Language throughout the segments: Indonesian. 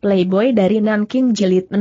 Playboy dari Nanking Jilid 6.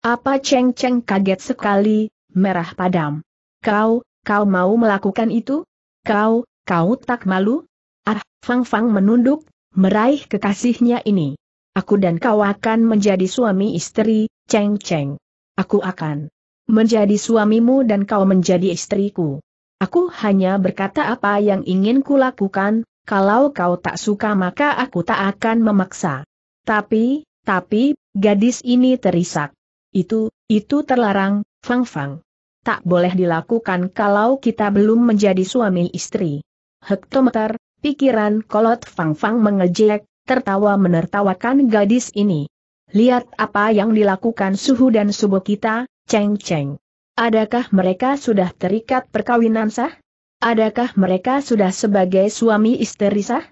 Apa Cheng Cheng kaget sekali, merah padam. Kau, kau mau melakukan itu? Kau, kau tak malu? Ah, Fang Fang menunduk, meraih kekasihnya ini. Aku dan kau akan menjadi suami istri, Cheng Cheng. Aku akan menjadi suamimu dan kau menjadi istriku. Aku hanya berkata apa yang ingin kulakukan, kalau kau tak suka maka aku tak akan memaksa. Tapi, tapi, gadis ini terisak. Itu, itu terlarang, Fang Fang. Tak boleh dilakukan kalau kita belum menjadi suami istri. Hektometer, pikiran kolot Fang Fang mengejek, tertawa menertawakan gadis ini. Lihat apa yang dilakukan suhu dan subuh kita, Cheng Cheng. Adakah mereka sudah terikat perkawinan sah? Adakah mereka sudah sebagai suami istri sah?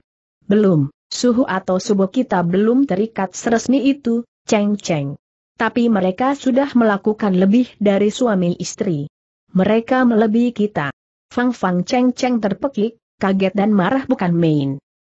Belum suhu atau subuh kita belum terikat seresmi itu, Cheng Cheng. Tapi mereka sudah melakukan lebih dari suami istri. Mereka melebihi kita. Fang Fang Cheng Cheng terpekik, kaget dan marah bukan main.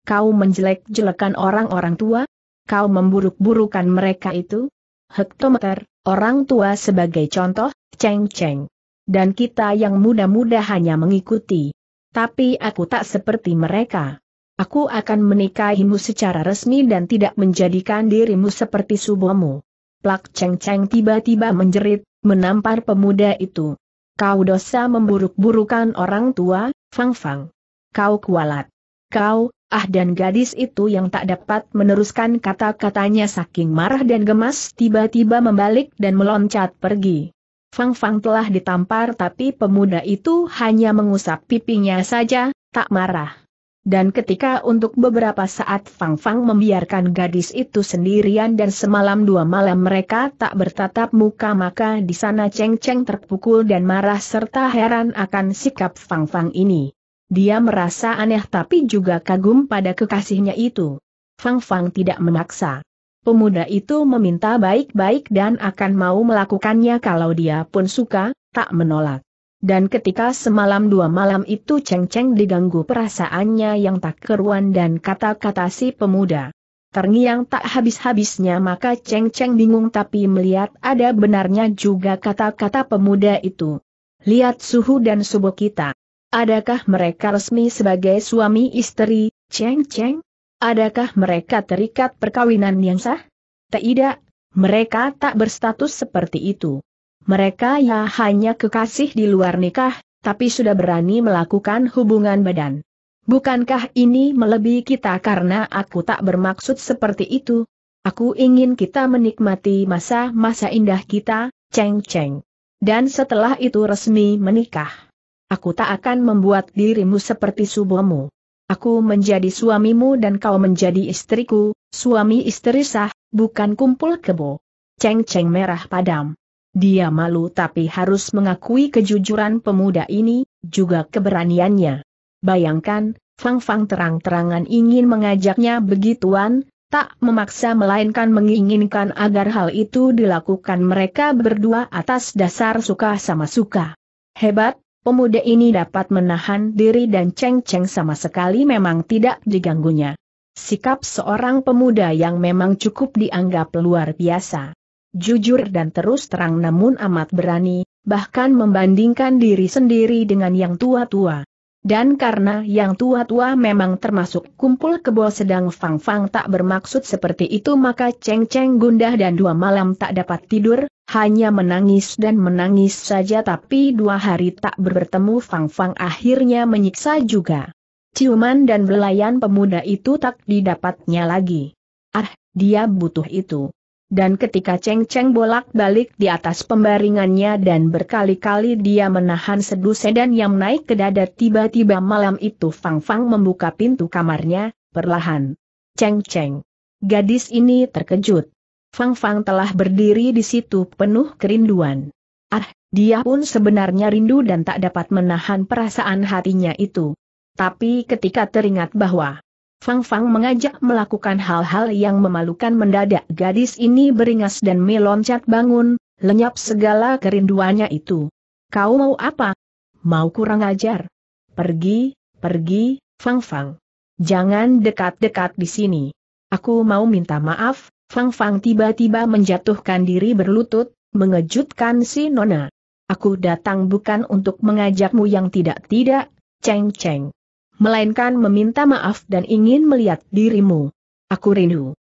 Kau menjelek-jelekan orang-orang tua? Kau memburuk-burukan mereka itu? Hektometer, orang tua sebagai contoh, Cheng Cheng. Dan kita yang muda-muda hanya mengikuti. Tapi aku tak seperti mereka. Aku akan menikahimu secara resmi dan tidak menjadikan dirimu seperti subomu. Plak Cheng Cheng tiba-tiba menjerit, menampar pemuda itu. Kau dosa memburuk-burukan orang tua, Fang Fang. Kau kualat. Kau, ah dan gadis itu yang tak dapat meneruskan kata-katanya saking marah dan gemas tiba-tiba membalik dan meloncat pergi. Fang Fang telah ditampar tapi pemuda itu hanya mengusap pipinya saja, tak marah. Dan ketika untuk beberapa saat Fang Fang membiarkan gadis itu sendirian dan semalam dua malam mereka tak bertatap muka maka di sana Cheng Cheng terpukul dan marah serta heran akan sikap Fang Fang ini. Dia merasa aneh tapi juga kagum pada kekasihnya itu. Fang Fang tidak memaksa. Pemuda itu meminta baik-baik dan akan mau melakukannya kalau dia pun suka, tak menolak. Dan ketika semalam dua malam itu Cheng Cheng diganggu perasaannya yang tak keruan dan kata-kata si pemuda. Terngiang tak habis-habisnya maka Cheng Cheng bingung tapi melihat ada benarnya juga kata-kata pemuda itu. Lihat suhu dan subuh kita. Adakah mereka resmi sebagai suami istri, Cheng Cheng? Adakah mereka terikat perkawinan yang sah? Tidak, mereka tak berstatus seperti itu. Mereka ya hanya kekasih di luar nikah, tapi sudah berani melakukan hubungan badan. Bukankah ini melebihi kita karena aku tak bermaksud seperti itu? Aku ingin kita menikmati masa-masa indah kita, ceng-ceng. Dan setelah itu resmi menikah. Aku tak akan membuat dirimu seperti subuhmu. Aku menjadi suamimu dan kau menjadi istriku, suami istri sah, bukan kumpul kebo. Ceng-ceng merah padam. Dia malu tapi harus mengakui kejujuran pemuda ini, juga keberaniannya. Bayangkan, Fang Fang terang-terangan ingin mengajaknya begituan, tak memaksa melainkan menginginkan agar hal itu dilakukan mereka berdua atas dasar suka sama suka. Hebat, pemuda ini dapat menahan diri dan ceng-ceng sama sekali memang tidak diganggunya. Sikap seorang pemuda yang memang cukup dianggap luar biasa jujur dan terus terang namun amat berani, bahkan membandingkan diri sendiri dengan yang tua-tua. Dan karena yang tua-tua memang termasuk kumpul kebo sedang Fang Fang tak bermaksud seperti itu maka Ceng Ceng gundah dan dua malam tak dapat tidur, hanya menangis dan menangis saja tapi dua hari tak bertemu Fang Fang akhirnya menyiksa juga. Ciuman dan belayan pemuda itu tak didapatnya lagi. Ah, dia butuh itu dan ketika Cheng Cheng bolak-balik di atas pembaringannya dan berkali-kali dia menahan sedu sedan yang naik ke dada tiba-tiba malam itu Fang Fang membuka pintu kamarnya, perlahan. Cheng Cheng. Gadis ini terkejut. Fang Fang telah berdiri di situ penuh kerinduan. Ah, dia pun sebenarnya rindu dan tak dapat menahan perasaan hatinya itu. Tapi ketika teringat bahwa Fang Fang mengajak melakukan hal-hal yang memalukan mendadak gadis ini beringas dan meloncat bangun, lenyap segala kerinduannya itu. Kau mau apa? Mau kurang ajar? Pergi, pergi, Fang Fang. Jangan dekat-dekat di sini. Aku mau minta maaf, Fang Fang tiba-tiba menjatuhkan diri berlutut, mengejutkan si Nona. Aku datang bukan untuk mengajakmu yang tidak-tidak, Ceng Ceng melainkan meminta maaf dan ingin melihat dirimu. Aku rindu.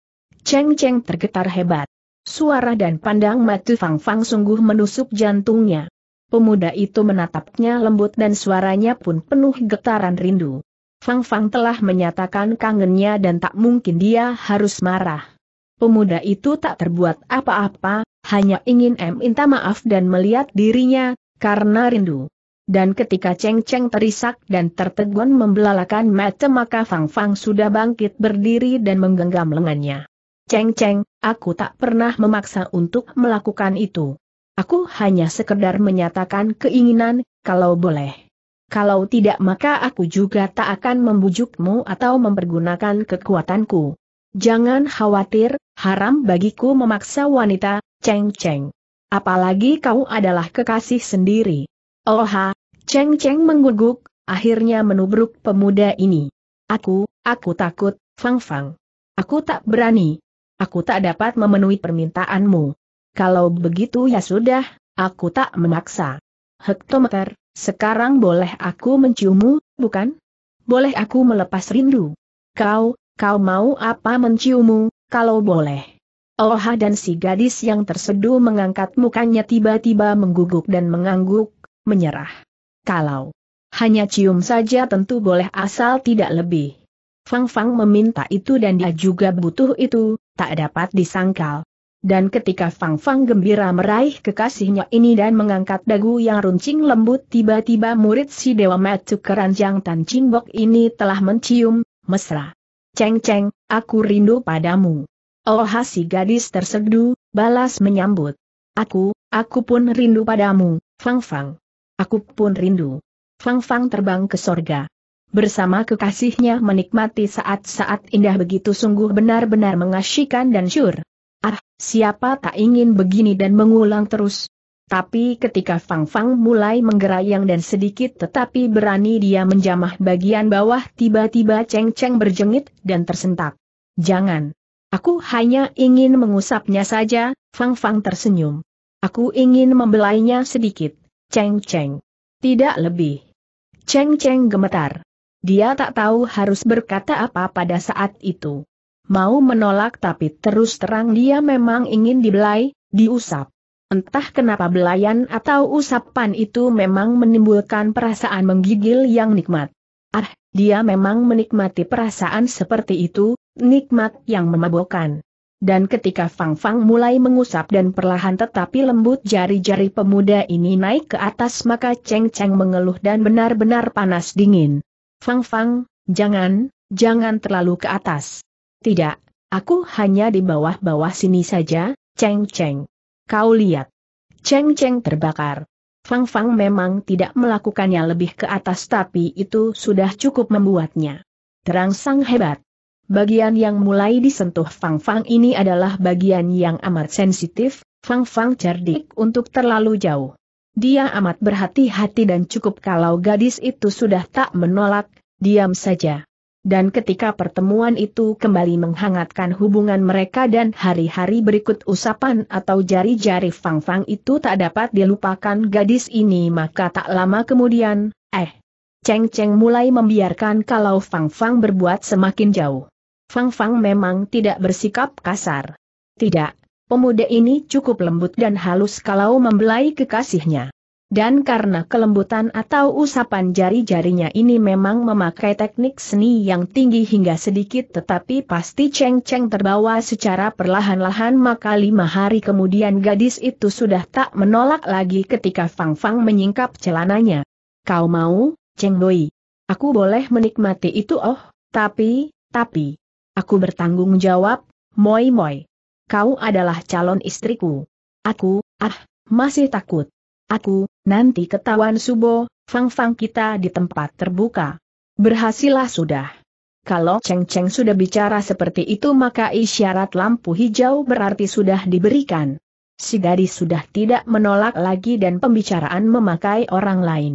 Cheng Cheng tergetar hebat. Suara dan pandang matu Fang Fang sungguh menusuk jantungnya. Pemuda itu menatapnya lembut dan suaranya pun penuh getaran rindu. Fang Fang telah menyatakan kangennya dan tak mungkin dia harus marah. Pemuda itu tak terbuat apa-apa, hanya ingin minta maaf dan melihat dirinya, karena rindu. Dan ketika Cheng Cheng terisak dan tertegun membelalakan mata maka Fang Fang sudah bangkit berdiri dan menggenggam lengannya. Cheng Cheng, aku tak pernah memaksa untuk melakukan itu. Aku hanya sekedar menyatakan keinginan, kalau boleh. Kalau tidak maka aku juga tak akan membujukmu atau mempergunakan kekuatanku. Jangan khawatir, haram bagiku memaksa wanita, Cheng Cheng. Apalagi kau adalah kekasih sendiri. Oha, Cheng Cheng mengguguk, akhirnya menubruk pemuda ini. Aku, aku takut, Fang Fang. Aku tak berani. Aku tak dapat memenuhi permintaanmu. Kalau begitu ya sudah, aku tak memaksa. Hektometer, sekarang boleh aku menciummu, bukan? Boleh aku melepas rindu. Kau, kau mau apa menciummu, kalau boleh. Oha dan si gadis yang terseduh mengangkat mukanya tiba-tiba mengguguk dan mengangguk, menyerah. Kalau hanya cium saja tentu boleh asal tidak lebih. Fang Fang meminta itu dan dia juga butuh itu, tak dapat disangkal. Dan ketika Fang Fang gembira meraih kekasihnya ini dan mengangkat dagu yang runcing lembut tiba-tiba murid si Dewa Matuk Keranjang Tan Cingbok ini telah mencium, mesra. Ceng Ceng, aku rindu padamu. Oh si gadis terseduh, balas menyambut. Aku, aku pun rindu padamu, Fang Fang. Aku pun rindu. Fang Fang terbang ke sorga. Bersama kekasihnya menikmati saat-saat indah begitu sungguh benar-benar mengasyikan dan syur. Ah, siapa tak ingin begini dan mengulang terus? Tapi ketika Fang Fang mulai menggerayang dan sedikit tetapi berani dia menjamah bagian bawah tiba-tiba Ceng Ceng berjengit dan tersentak. Jangan. Aku hanya ingin mengusapnya saja, Fang Fang tersenyum. Aku ingin membelainya sedikit. Ceng-ceng. Tidak lebih. Ceng-ceng gemetar. Dia tak tahu harus berkata apa pada saat itu. Mau menolak tapi terus terang dia memang ingin dibelai, diusap. Entah kenapa belayan atau usapan itu memang menimbulkan perasaan menggigil yang nikmat. Ah, dia memang menikmati perasaan seperti itu, nikmat yang memabokkan dan ketika Fang Fang mulai mengusap dan perlahan tetapi lembut jari-jari pemuda ini naik ke atas maka Cheng Cheng mengeluh dan benar-benar panas dingin. Fang Fang, jangan, jangan terlalu ke atas. Tidak, aku hanya di bawah-bawah sini saja, Cheng Cheng. Kau lihat. Cheng Cheng terbakar. Fang Fang memang tidak melakukannya lebih ke atas tapi itu sudah cukup membuatnya. Terangsang hebat. Bagian yang mulai disentuh Fang Fang ini adalah bagian yang amat sensitif, Fang Fang cerdik untuk terlalu jauh. Dia amat berhati-hati dan cukup kalau gadis itu sudah tak menolak, diam saja. Dan ketika pertemuan itu kembali menghangatkan hubungan mereka dan hari-hari berikut usapan atau jari-jari Fang Fang itu tak dapat dilupakan gadis ini maka tak lama kemudian, eh, Cheng Cheng mulai membiarkan kalau Fang Fang berbuat semakin jauh. Fang Fang memang tidak bersikap kasar. Tidak, pemuda ini cukup lembut dan halus kalau membelai kekasihnya. Dan karena kelembutan atau usapan jari-jarinya ini memang memakai teknik seni yang tinggi hingga sedikit tetapi pasti ceng-ceng terbawa secara perlahan-lahan maka lima hari kemudian gadis itu sudah tak menolak lagi ketika Fang Fang menyingkap celananya. Kau mau, Cheng Doi? Aku boleh menikmati itu oh, tapi, tapi, Aku bertanggung jawab, Moi Moi. Kau adalah calon istriku. Aku, ah, masih takut. Aku, nanti ketahuan Subo, fang-fang kita di tempat terbuka. Berhasillah sudah. Kalau Cheng Cheng sudah bicara seperti itu maka isyarat lampu hijau berarti sudah diberikan. Si gadis sudah tidak menolak lagi dan pembicaraan memakai orang lain.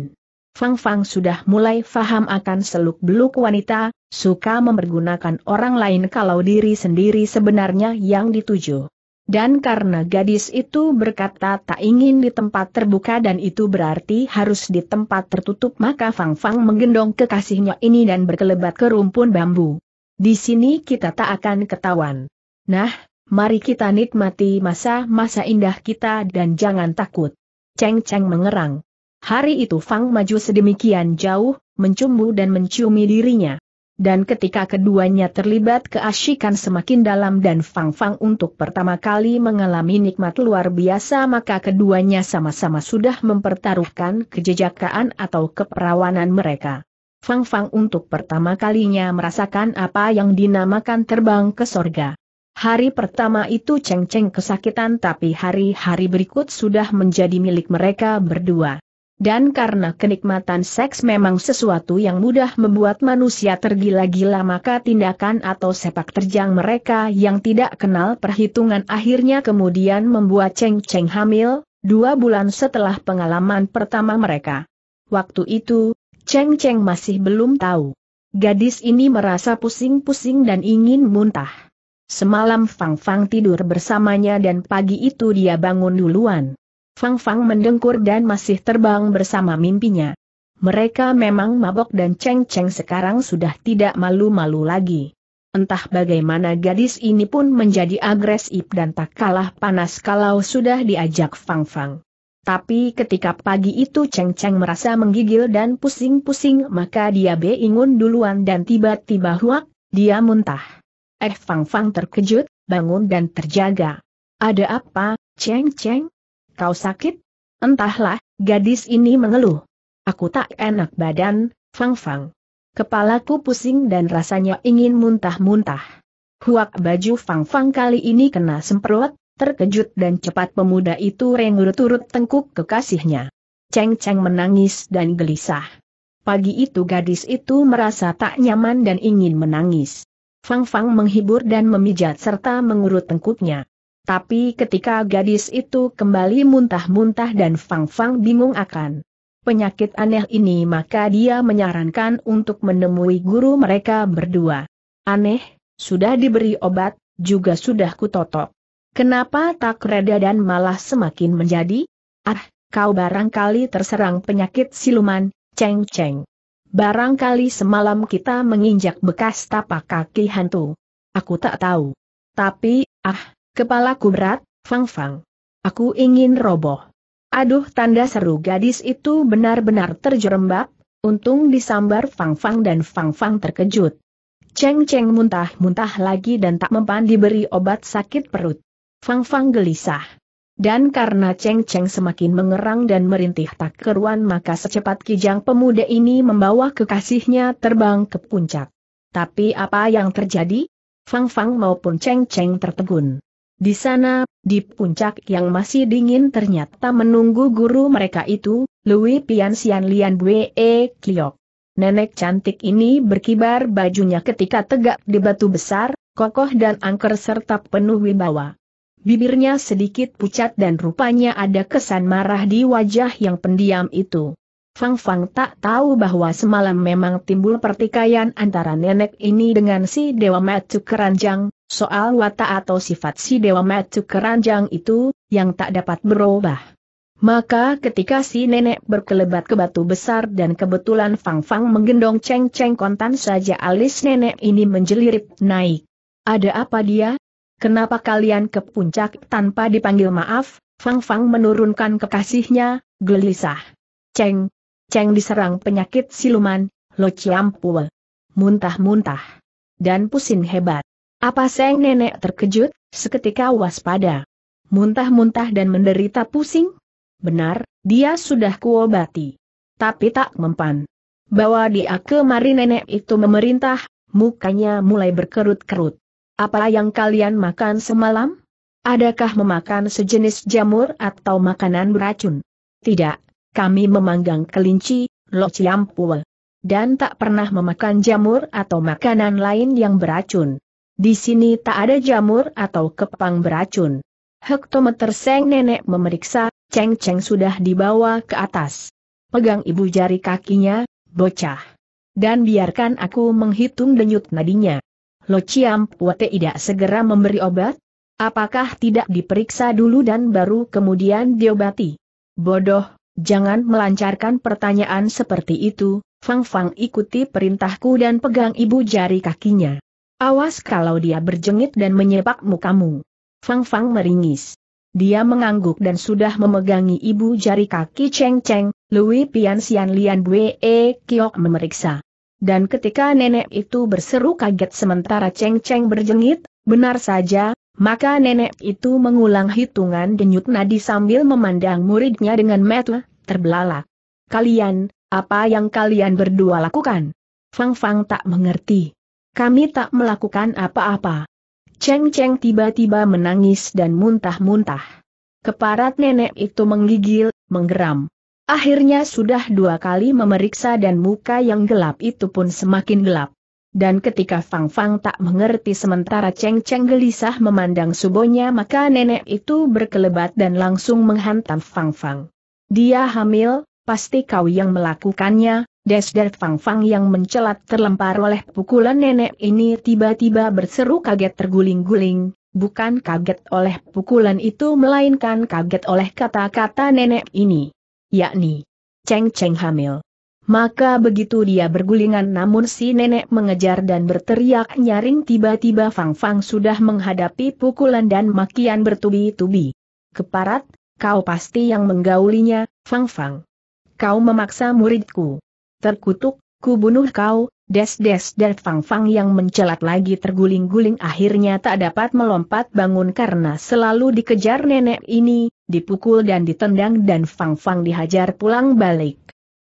Fang Fang sudah mulai faham akan seluk-beluk wanita, suka mempergunakan orang lain kalau diri sendiri sebenarnya yang dituju. Dan karena gadis itu berkata tak ingin di tempat terbuka dan itu berarti harus di tempat tertutup maka Fang Fang menggendong kekasihnya ini dan berkelebat ke rumpun bambu. Di sini kita tak akan ketahuan. Nah, mari kita nikmati masa-masa indah kita dan jangan takut. Ceng Ceng mengerang. Hari itu Fang maju sedemikian jauh, mencumbu dan menciumi dirinya dan ketika keduanya terlibat keasyikan semakin dalam dan Fang Fang untuk pertama kali mengalami nikmat luar biasa maka keduanya sama-sama sudah mempertaruhkan kejejakaan atau keperawanan mereka. Fang Fang untuk pertama kalinya merasakan apa yang dinamakan terbang ke sorga. Hari pertama itu ceng-ceng kesakitan tapi hari-hari berikut sudah menjadi milik mereka berdua. Dan karena kenikmatan seks memang sesuatu yang mudah membuat manusia tergila-gila maka tindakan atau sepak terjang mereka yang tidak kenal perhitungan akhirnya kemudian membuat Cheng Cheng hamil, dua bulan setelah pengalaman pertama mereka. Waktu itu, Cheng Cheng masih belum tahu. Gadis ini merasa pusing-pusing dan ingin muntah. Semalam Fang Fang tidur bersamanya dan pagi itu dia bangun duluan. Fang Fang mendengkur dan masih terbang bersama mimpinya. Mereka memang mabok dan ceng-ceng sekarang sudah tidak malu-malu lagi. Entah bagaimana gadis ini pun menjadi agresif dan tak kalah panas kalau sudah diajak Fang Fang. Tapi ketika pagi itu Cheng Cheng merasa menggigil dan pusing-pusing maka dia beingun duluan dan tiba-tiba huak, dia muntah. Eh Fang Fang terkejut, bangun dan terjaga. Ada apa, Cheng Cheng? Kau sakit? Entahlah, gadis ini mengeluh. Aku tak enak badan, Fang Fang. Kepalaku pusing dan rasanya ingin muntah-muntah. Huak baju Fang Fang kali ini kena semprot, terkejut dan cepat pemuda itu rengurut-urut tengkuk kekasihnya. Ceng Ceng menangis dan gelisah. Pagi itu gadis itu merasa tak nyaman dan ingin menangis. Fang Fang menghibur dan memijat serta mengurut tengkuknya. Tapi ketika gadis itu kembali muntah-muntah dan Fang-Fang bingung akan penyakit aneh ini maka dia menyarankan untuk menemui guru mereka berdua. Aneh, sudah diberi obat, juga sudah kutotok. Kenapa tak reda dan malah semakin menjadi? Ah, kau barangkali terserang penyakit siluman, ceng-ceng. Barangkali semalam kita menginjak bekas tapak kaki hantu. Aku tak tahu. Tapi, ah, Kepalaku berat, Fang Fang. Aku ingin roboh. Aduh tanda seru gadis itu benar-benar terjerembab, untung disambar Fang Fang dan Fang Fang terkejut. Cheng Cheng muntah-muntah lagi dan tak mempan diberi obat sakit perut. Fang Fang gelisah. Dan karena Cheng Cheng semakin mengerang dan merintih tak keruan maka secepat kijang pemuda ini membawa kekasihnya terbang ke puncak. Tapi apa yang terjadi? Fang Fang maupun Cheng Cheng tertegun. Di sana, di puncak yang masih dingin ternyata menunggu guru mereka itu, Louis Pian Sian Lian Bue e Kliok. Nenek cantik ini berkibar bajunya ketika tegak di batu besar, kokoh dan angker serta penuh wibawa. Bibirnya sedikit pucat dan rupanya ada kesan marah di wajah yang pendiam itu. Fang Fang tak tahu bahwa semalam memang timbul pertikaian antara nenek ini dengan si Dewa Matu Keranjang, Soal watak atau sifat si Dewa Metu keranjang itu, yang tak dapat berubah. Maka ketika si nenek berkelebat ke batu besar dan kebetulan Fang Fang menggendong Cheng Cheng kontan saja alis nenek ini menjelirip naik. Ada apa dia? Kenapa kalian ke puncak tanpa dipanggil maaf? Fang Fang menurunkan kekasihnya, gelisah. Cheng. Cheng diserang penyakit siluman, lo ciampul. Muntah-muntah. Dan pusing hebat. Apa Seng Nenek terkejut, seketika waspada. Muntah-muntah dan menderita pusing? Benar, dia sudah kuobati. Tapi tak mempan. Bawa dia kemari nenek itu memerintah, mukanya mulai berkerut-kerut. Apa yang kalian makan semalam? Adakah memakan sejenis jamur atau makanan beracun? Tidak, kami memanggang kelinci, lociampul. Dan tak pernah memakan jamur atau makanan lain yang beracun. Di sini tak ada jamur atau kepang beracun. Hektometer Seng Nenek memeriksa, Cheng Cheng sudah dibawa ke atas. Pegang ibu jari kakinya, bocah. Dan biarkan aku menghitung denyut nadinya. Lo Ciam Puate tidak segera memberi obat? Apakah tidak diperiksa dulu dan baru kemudian diobati? Bodoh, jangan melancarkan pertanyaan seperti itu, Fang Fang ikuti perintahku dan pegang ibu jari kakinya. Awas kalau dia berjengit dan menyepak mukamu. Fang Fang meringis. Dia mengangguk dan sudah memegangi ibu jari kaki Cheng Cheng, Lui Pian Sian Lian Bue e Kiok memeriksa. Dan ketika nenek itu berseru kaget sementara Cheng Cheng berjengit, benar saja, maka nenek itu mengulang hitungan denyut nadi sambil memandang muridnya dengan mata terbelalak. Kalian, apa yang kalian berdua lakukan? Fang Fang tak mengerti. Kami tak melakukan apa-apa. Cheng Cheng tiba-tiba menangis dan muntah-muntah. Keparat nenek itu menggigil, menggeram. Akhirnya sudah dua kali memeriksa dan muka yang gelap itu pun semakin gelap. Dan ketika Fang Fang tak mengerti sementara Cheng Cheng gelisah memandang subonya maka nenek itu berkelebat dan langsung menghantam Fang Fang. Dia hamil, pasti kau yang melakukannya, Desder Fang Fang yang mencelat terlempar oleh pukulan nenek ini tiba-tiba berseru kaget terguling-guling, bukan kaget oleh pukulan itu melainkan kaget oleh kata-kata nenek ini. Yakni, Ceng Ceng hamil. Maka begitu dia bergulingan namun si nenek mengejar dan berteriak nyaring tiba-tiba Fang Fang sudah menghadapi pukulan dan makian bertubi-tubi. Keparat, kau pasti yang menggaulinya, Fang Fang. Kau memaksa muridku terkutuk, ku bunuh kau, Des-des dan Fang-Fang yang mencelat lagi terguling-guling akhirnya tak dapat melompat bangun karena selalu dikejar nenek ini, dipukul dan ditendang dan Fang-Fang dihajar pulang balik.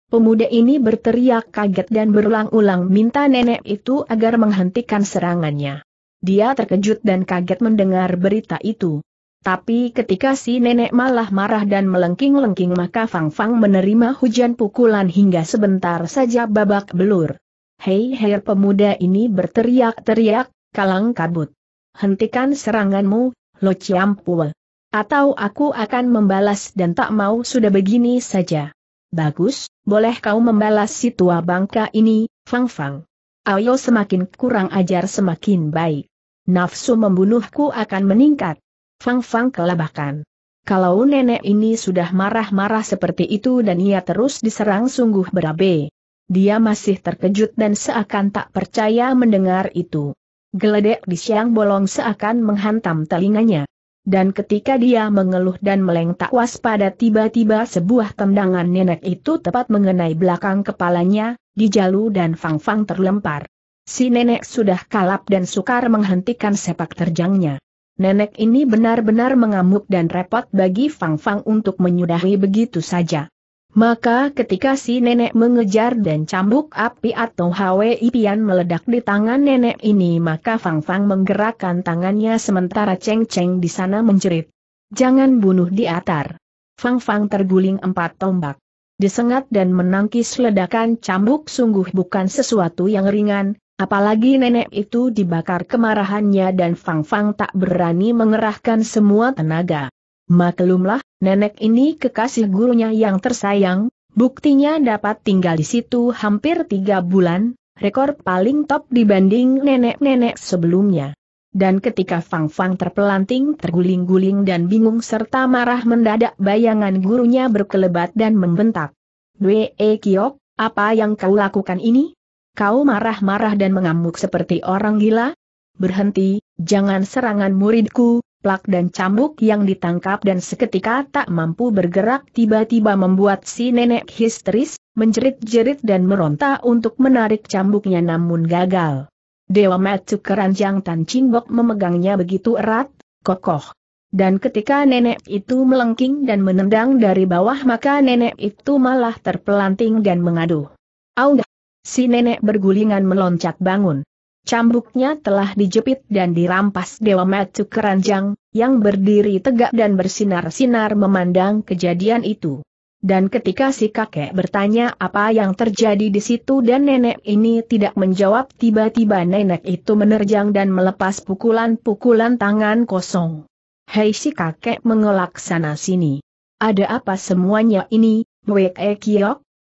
Pemuda ini berteriak kaget dan berulang-ulang minta nenek itu agar menghentikan serangannya. Dia terkejut dan kaget mendengar berita itu, tapi ketika si nenek malah marah dan melengking-lengking maka Fang Fang menerima hujan pukulan hingga sebentar saja babak belur. Hei hei pemuda ini berteriak-teriak, kalang kabut. Hentikan seranganmu, Lo Chiampue. Atau aku akan membalas dan tak mau sudah begini saja. Bagus, boleh kau membalas si tua bangka ini, Fang Fang. Ayo semakin kurang ajar semakin baik. Nafsu membunuhku akan meningkat. Fang-fang kelabakan. Kalau nenek ini sudah marah-marah seperti itu dan ia terus diserang sungguh berabe. Dia masih terkejut dan seakan tak percaya mendengar itu. Geledek di siang bolong seakan menghantam telinganya. Dan ketika dia mengeluh dan meleng tak waspada tiba-tiba sebuah tendangan nenek itu tepat mengenai belakang kepalanya, dijalu dan Fang Fang terlempar. Si nenek sudah kalap dan sukar menghentikan sepak terjangnya nenek ini benar-benar mengamuk dan repot bagi Fang Fang untuk menyudahi begitu saja. Maka ketika si nenek mengejar dan cambuk api atau hawe ipian meledak di tangan nenek ini maka Fang Fang menggerakkan tangannya sementara Cheng Cheng di sana menjerit. Jangan bunuh di atar. Fang Fang terguling empat tombak. Disengat dan menangkis ledakan cambuk sungguh bukan sesuatu yang ringan, Apalagi nenek itu dibakar kemarahannya dan Fang Fang tak berani mengerahkan semua tenaga. Maklumlah, nenek ini kekasih gurunya yang tersayang, buktinya dapat tinggal di situ hampir tiga bulan, rekor paling top dibanding nenek-nenek sebelumnya. Dan ketika Fang Fang terpelanting terguling-guling dan bingung serta marah mendadak bayangan gurunya berkelebat dan membentak. Wee Kiok, apa yang kau lakukan ini? Kau marah-marah dan mengamuk seperti orang gila? Berhenti, jangan serangan muridku, plak dan cambuk yang ditangkap dan seketika tak mampu bergerak tiba-tiba membuat si nenek histeris, menjerit-jerit dan meronta untuk menarik cambuknya namun gagal. Dewa Matsu keranjang Tan Chingbok memegangnya begitu erat, kokoh. Dan ketika nenek itu melengking dan menendang dari bawah maka nenek itu malah terpelanting dan mengaduh. Audah, Si nenek bergulingan meloncat bangun. Cambuknya telah dijepit dan dirampas Dewa Matu Keranjang, yang berdiri tegak dan bersinar-sinar memandang kejadian itu. Dan ketika si kakek bertanya apa yang terjadi di situ dan nenek ini tidak menjawab tiba-tiba nenek itu menerjang dan melepas pukulan-pukulan tangan kosong. Hei si kakek mengelak sana sini. Ada apa semuanya ini, Wek E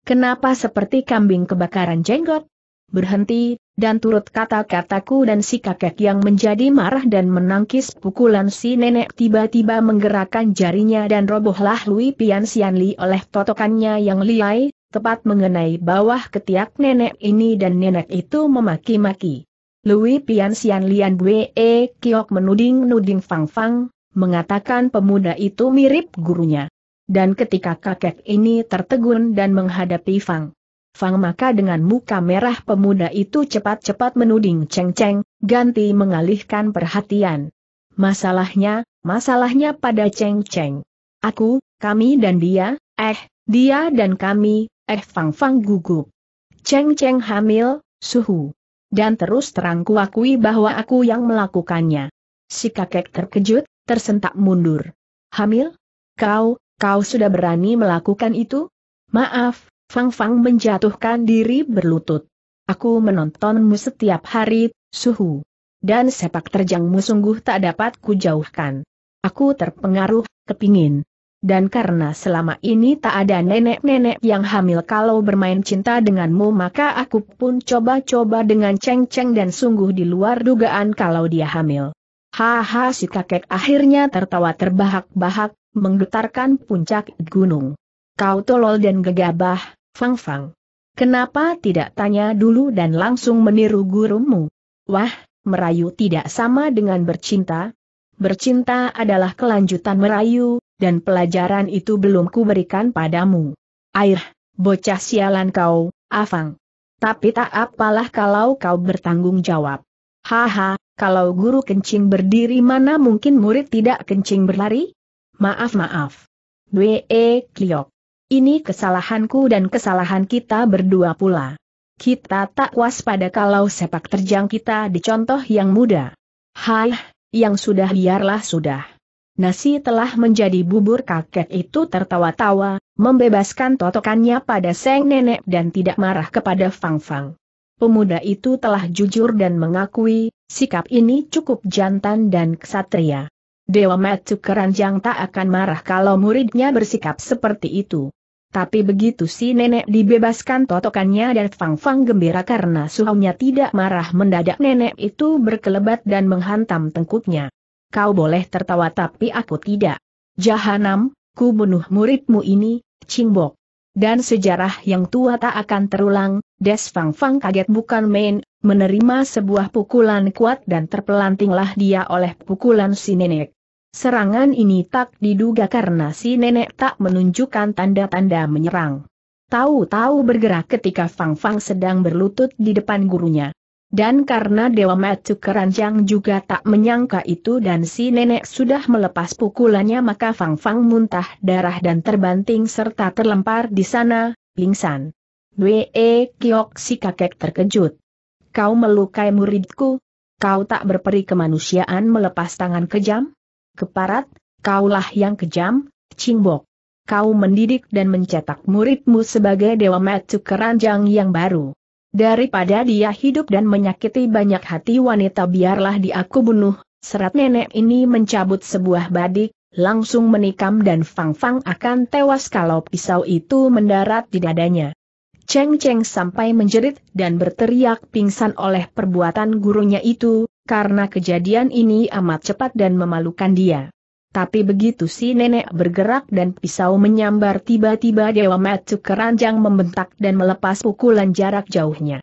Kenapa seperti kambing kebakaran jenggot? Berhenti, dan turut kata-kataku dan si kakek yang menjadi marah dan menangkis pukulan si nenek tiba-tiba menggerakkan jarinya dan robohlah Lui Pian Sian Li oleh totokannya yang liai, tepat mengenai bawah ketiak nenek ini dan nenek itu memaki-maki. Lui Pian Sian Lian Bue e Kiok menuding-nuding Fang Fang, mengatakan pemuda itu mirip gurunya. Dan ketika kakek ini tertegun dan menghadapi Fang. Fang maka dengan muka merah pemuda itu cepat-cepat menuding Cheng Cheng, ganti mengalihkan perhatian. Masalahnya, masalahnya pada Cheng Cheng. Aku, kami dan dia, eh, dia dan kami, eh Fang Fang gugup. Cheng Cheng hamil, suhu. Dan terus terang kuakui bahwa aku yang melakukannya. Si kakek terkejut, tersentak mundur. Hamil? Kau, Kau sudah berani melakukan itu? Maaf, Fang Fang menjatuhkan diri berlutut. Aku menontonmu setiap hari, suhu. Dan sepak terjangmu sungguh tak dapat kujauhkan. Aku terpengaruh, kepingin. Dan karena selama ini tak ada nenek-nenek yang hamil kalau bermain cinta denganmu maka aku pun coba-coba dengan ceng-ceng dan sungguh di luar dugaan kalau dia hamil. Haha si kakek akhirnya tertawa terbahak-bahak, menggetarkan puncak gunung. Kau tolol dan gegabah, Fang Fang. Kenapa tidak tanya dulu dan langsung meniru gurumu? Wah, merayu tidak sama dengan bercinta. Bercinta adalah kelanjutan merayu, dan pelajaran itu belum kuberikan padamu. Air, bocah sialan kau, Afang. Tapi tak apalah kalau kau bertanggung jawab. Haha, kalau guru kencing berdiri mana mungkin murid tidak kencing berlari? Maaf maaf. W.E. E, Kliok. Ini kesalahanku dan kesalahan kita berdua pula. Kita tak waspada kalau sepak terjang kita dicontoh yang muda. Hai, yang sudah biarlah sudah. Nasi telah menjadi bubur kakek itu tertawa-tawa, membebaskan totokannya pada seng nenek dan tidak marah kepada Fang Fang. Pemuda itu telah jujur dan mengakui, sikap ini cukup jantan dan kesatria. Dewa Matu Keranjang tak akan marah kalau muridnya bersikap seperti itu. Tapi begitu si nenek dibebaskan totokannya dan Fang Fang gembira karena suhunya tidak marah mendadak nenek itu berkelebat dan menghantam tengkuknya. Kau boleh tertawa tapi aku tidak. Jahanam, ku bunuh muridmu ini, Cingbok. Dan sejarah yang tua tak akan terulang, Des Fang Fang kaget bukan main, menerima sebuah pukulan kuat dan terpelantinglah dia oleh pukulan si nenek. Serangan ini tak diduga karena si nenek tak menunjukkan tanda-tanda menyerang. Tahu-tahu bergerak ketika Fang Fang sedang berlutut di depan gurunya. Dan karena Dewa Matu Keranjang juga tak menyangka itu dan si nenek sudah melepas pukulannya maka Fang Fang muntah darah dan terbanting serta terlempar di sana, pingsan. Wee Kiok si kakek terkejut. Kau melukai muridku? Kau tak berperi kemanusiaan melepas tangan kejam? keparat, kaulah yang kejam, cingbok. Kau mendidik dan mencetak muridmu sebagai Dewa metu Keranjang yang baru. Daripada dia hidup dan menyakiti banyak hati wanita biarlah dia aku bunuh, serat nenek ini mencabut sebuah badik, langsung menikam dan Fang Fang akan tewas kalau pisau itu mendarat di dadanya. Cheng Cheng sampai menjerit dan berteriak pingsan oleh perbuatan gurunya itu, karena kejadian ini amat cepat dan memalukan dia. Tapi begitu si nenek bergerak dan pisau menyambar tiba-tiba Dewa Matsu keranjang membentak dan melepas pukulan jarak jauhnya.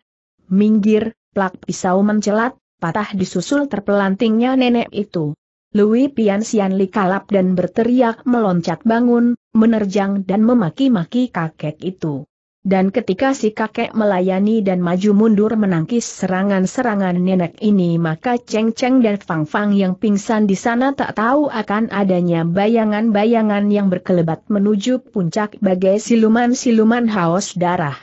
Minggir, plak pisau mencelat, patah disusul terpelantingnya nenek itu. Louis Pian Sianli kalap dan berteriak meloncat bangun, menerjang dan memaki-maki kakek itu. Dan ketika si kakek melayani dan maju mundur menangkis serangan-serangan nenek ini maka Cheng Cheng dan Fang Fang yang pingsan di sana tak tahu akan adanya bayangan-bayangan yang berkelebat menuju puncak bagai siluman-siluman haus darah.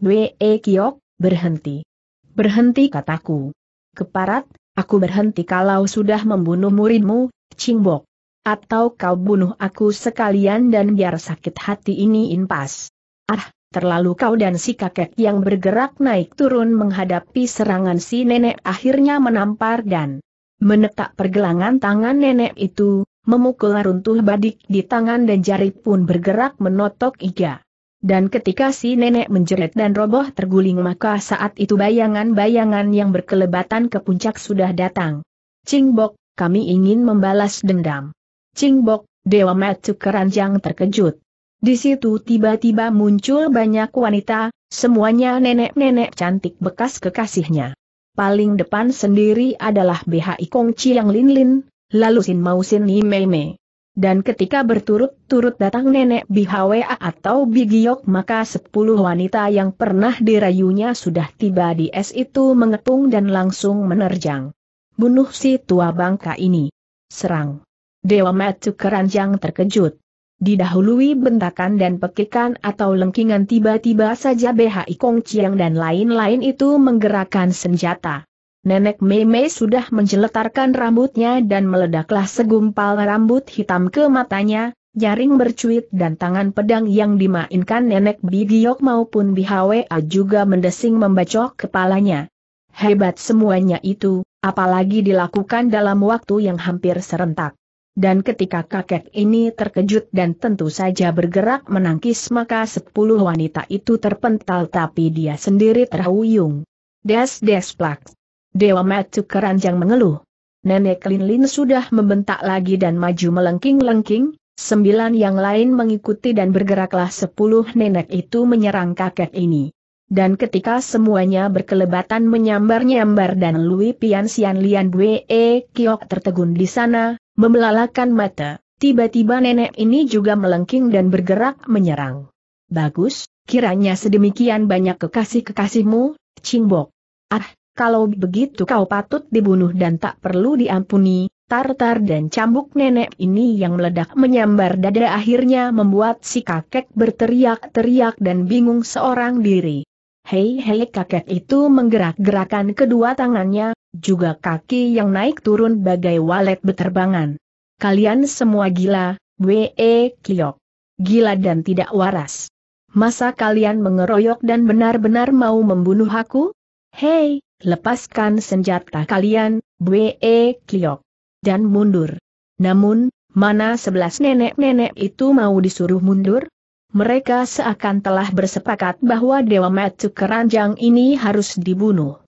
Dwe e Kiok, berhenti. Berhenti kataku. Keparat, aku berhenti kalau sudah membunuh muridmu, Ching Bok. atau kau bunuh aku sekalian dan biar sakit hati ini impas. Ah, terlalu kau dan si kakek yang bergerak naik turun menghadapi serangan si nenek akhirnya menampar dan menetak pergelangan tangan nenek itu, memukul runtuh badik di tangan dan jari pun bergerak menotok iga. Dan ketika si nenek menjerit dan roboh terguling maka saat itu bayangan-bayangan yang berkelebatan ke puncak sudah datang. Cingbok, kami ingin membalas dendam. Cingbok, Dewa Metu Keranjang terkejut. Di situ tiba-tiba muncul banyak wanita, semuanya nenek-nenek cantik bekas kekasihnya. Paling depan sendiri adalah BHI Kong Chiang Lin Lin, lalu Sin Mau Sin Ni Mei Mei. Dan ketika berturut-turut datang nenek Bihawe atau Bigiok maka sepuluh wanita yang pernah dirayunya sudah tiba di es itu mengepung dan langsung menerjang. Bunuh si tua bangka ini. Serang. Dewa Matu Keranjang terkejut. Didahului bentakan dan pekikan atau lengkingan tiba-tiba saja BHI Kong Chiang dan lain-lain itu menggerakkan senjata. Nenek Meme sudah menjeletarkan rambutnya dan meledaklah segumpal rambut hitam ke matanya, jaring bercuit dan tangan pedang yang dimainkan Nenek Bigiok maupun A juga mendesing membacok kepalanya. Hebat semuanya itu, apalagi dilakukan dalam waktu yang hampir serentak dan ketika kakek ini terkejut dan tentu saja bergerak menangkis maka sepuluh wanita itu terpental tapi dia sendiri terhuyung. Des des plak. Dewa Matu keranjang mengeluh. Nenek Lin Lin sudah membentak lagi dan maju melengking-lengking, sembilan yang lain mengikuti dan bergeraklah sepuluh nenek itu menyerang kakek ini. Dan ketika semuanya berkelebatan menyambar-nyambar dan Lui Pian Sian Lian Bue Kiok tertegun di sana, Membelalakan mata, tiba-tiba nenek ini juga melengking dan bergerak menyerang. Bagus, kiranya sedemikian banyak kekasih-kekasihmu, Cingbok. Ah, kalau begitu kau patut dibunuh dan tak perlu diampuni, tartar dan cambuk nenek ini yang meledak menyambar dada akhirnya membuat si kakek berteriak-teriak dan bingung seorang diri. Hei hei kakek itu menggerak-gerakan kedua tangannya, juga kaki yang naik turun bagai walet beterbangan. Kalian semua gila, W.E. Kiok. Gila dan tidak waras. Masa kalian mengeroyok dan benar-benar mau membunuh aku? Hei, lepaskan senjata kalian, W.E. Dan mundur. Namun, mana sebelas nenek-nenek itu mau disuruh mundur? Mereka seakan telah bersepakat bahwa Dewa Matsu Keranjang ini harus dibunuh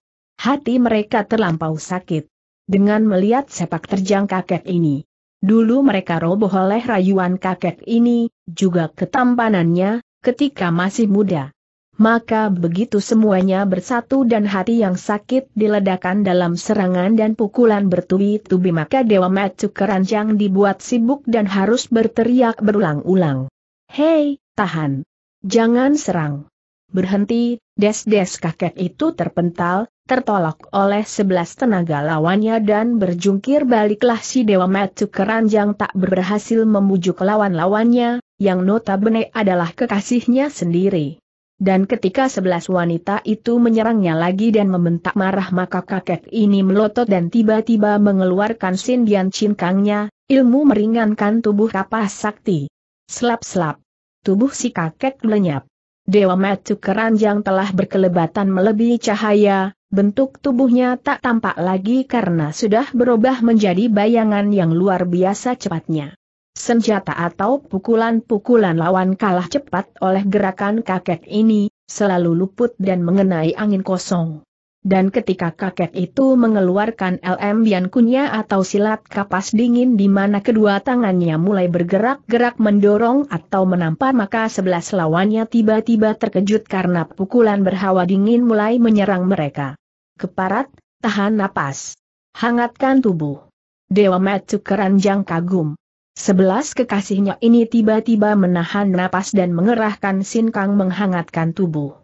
hati mereka terlampau sakit. Dengan melihat sepak terjang kakek ini, dulu mereka roboh oleh rayuan kakek ini, juga ketampanannya, ketika masih muda. Maka begitu semuanya bersatu dan hati yang sakit diledakan dalam serangan dan pukulan bertubi-tubi maka Dewa Metsu Keranjang dibuat sibuk dan harus berteriak berulang-ulang. Hei, tahan! Jangan serang! Berhenti, des-des kakek itu terpental, tertolak oleh sebelas tenaga lawannya dan berjungkir baliklah si Dewa Metu Keranjang tak berhasil membujuk lawan-lawannya, yang notabene adalah kekasihnya sendiri. Dan ketika sebelas wanita itu menyerangnya lagi dan membentak marah maka kakek ini melotot dan tiba-tiba mengeluarkan sindian cinkangnya, ilmu meringankan tubuh kapas sakti. Selap-selap. Tubuh si kakek lenyap. Dewa Metu Keranjang telah berkelebatan melebihi cahaya, bentuk tubuhnya tak tampak lagi karena sudah berubah menjadi bayangan yang luar biasa cepatnya. Senjata atau pukulan-pukulan lawan kalah cepat oleh gerakan kakek ini, selalu luput dan mengenai angin kosong. Dan ketika kakek itu mengeluarkan LM Biankunya atau silat kapas dingin di mana kedua tangannya mulai bergerak-gerak mendorong atau menampar maka sebelas lawannya tiba-tiba terkejut karena pukulan berhawa dingin mulai menyerang mereka. Keparat, tahan napas. Hangatkan tubuh. Dewa Matsu keranjang kagum. Sebelas kekasihnya ini tiba-tiba menahan napas dan mengerahkan sinkang menghangatkan tubuh.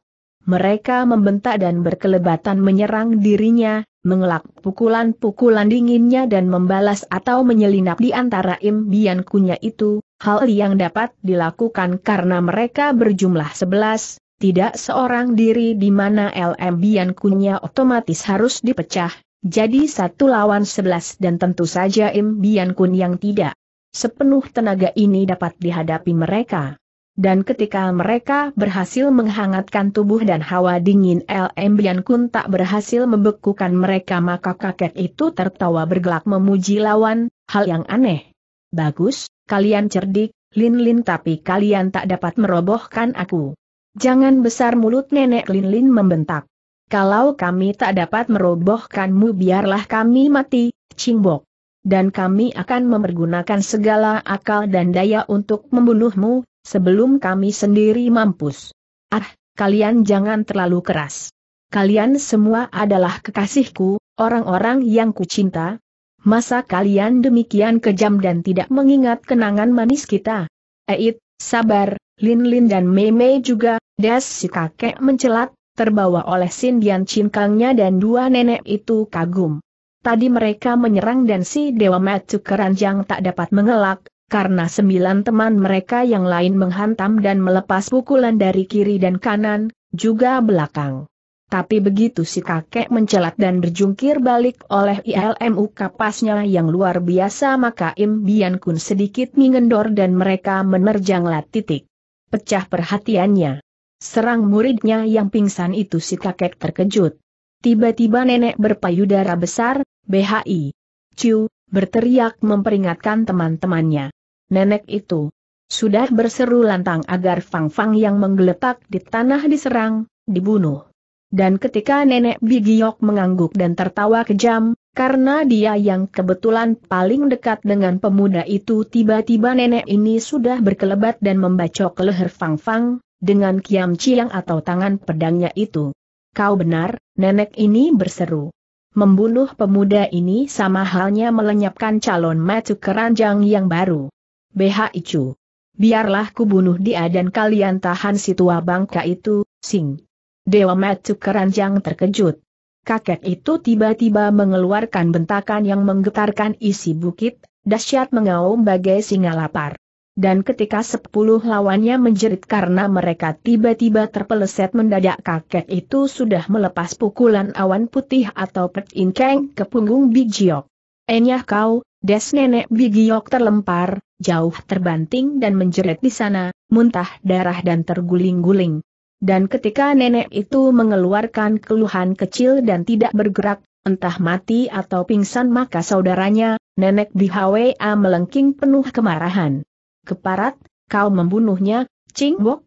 Mereka membentak dan berkelebatan menyerang dirinya, mengelak pukulan-pukulan dinginnya dan membalas atau menyelinap di antara imbiankunya itu, hal yang dapat dilakukan karena mereka berjumlah sebelas, tidak seorang diri di mana LM kunya otomatis harus dipecah, jadi satu lawan sebelas dan tentu saja Im kun yang tidak sepenuh tenaga ini dapat dihadapi mereka. Dan ketika mereka berhasil menghangatkan tubuh dan hawa dingin LM Bian Kun tak berhasil membekukan mereka maka kakek itu tertawa bergelak memuji lawan, hal yang aneh. Bagus, kalian cerdik, Lin-Lin tapi kalian tak dapat merobohkan aku. Jangan besar mulut nenek Lin-Lin membentak. Kalau kami tak dapat merobohkanmu biarlah kami mati, Cingbok dan kami akan mempergunakan segala akal dan daya untuk membunuhmu, sebelum kami sendiri mampus. Ah, kalian jangan terlalu keras. Kalian semua adalah kekasihku, orang-orang yang kucinta. Masa kalian demikian kejam dan tidak mengingat kenangan manis kita? Eit, sabar, Lin Lin dan Mei Mei juga, das si kakek mencelat, terbawa oleh sindian Kangnya dan dua nenek itu kagum. Tadi mereka menyerang dan si Dewa Matsu Keranjang tak dapat mengelak, karena sembilan teman mereka yang lain menghantam dan melepas pukulan dari kiri dan kanan, juga belakang. Tapi begitu si kakek mencelat dan berjungkir balik oleh ILMU kapasnya yang luar biasa maka Im Bian Kun sedikit mengendor dan mereka menerjanglah titik. Pecah perhatiannya. Serang muridnya yang pingsan itu si kakek terkejut. Tiba-tiba nenek berpayudara besar, BHI. Ciu, berteriak memperingatkan teman-temannya. Nenek itu sudah berseru lantang agar Fang Fang yang menggeletak di tanah diserang, dibunuh. Dan ketika nenek Bigiok mengangguk dan tertawa kejam, karena dia yang kebetulan paling dekat dengan pemuda itu tiba-tiba nenek ini sudah berkelebat dan membacok leher Fang Fang, dengan kiam ciang atau tangan pedangnya itu. Kau benar, nenek ini berseru. Membunuh pemuda ini sama halnya melenyapkan calon metu keranjang yang baru. BH Icu. Biarlah ku bunuh dia dan kalian tahan si tua bangka itu, sing. Dewa metu keranjang terkejut. Kakek itu tiba-tiba mengeluarkan bentakan yang menggetarkan isi bukit, dahsyat mengaum bagai singa lapar dan ketika sepuluh lawannya menjerit karena mereka tiba-tiba terpeleset mendadak kakek itu sudah melepas pukulan awan putih atau pet ke punggung Bigiok. Enyah kau, des nenek Bigiok terlempar, jauh terbanting dan menjerit di sana, muntah darah dan terguling-guling. Dan ketika nenek itu mengeluarkan keluhan kecil dan tidak bergerak, entah mati atau pingsan maka saudaranya, nenek BHWA melengking penuh kemarahan. Keparat, kau membunuhnya, Ching Wok?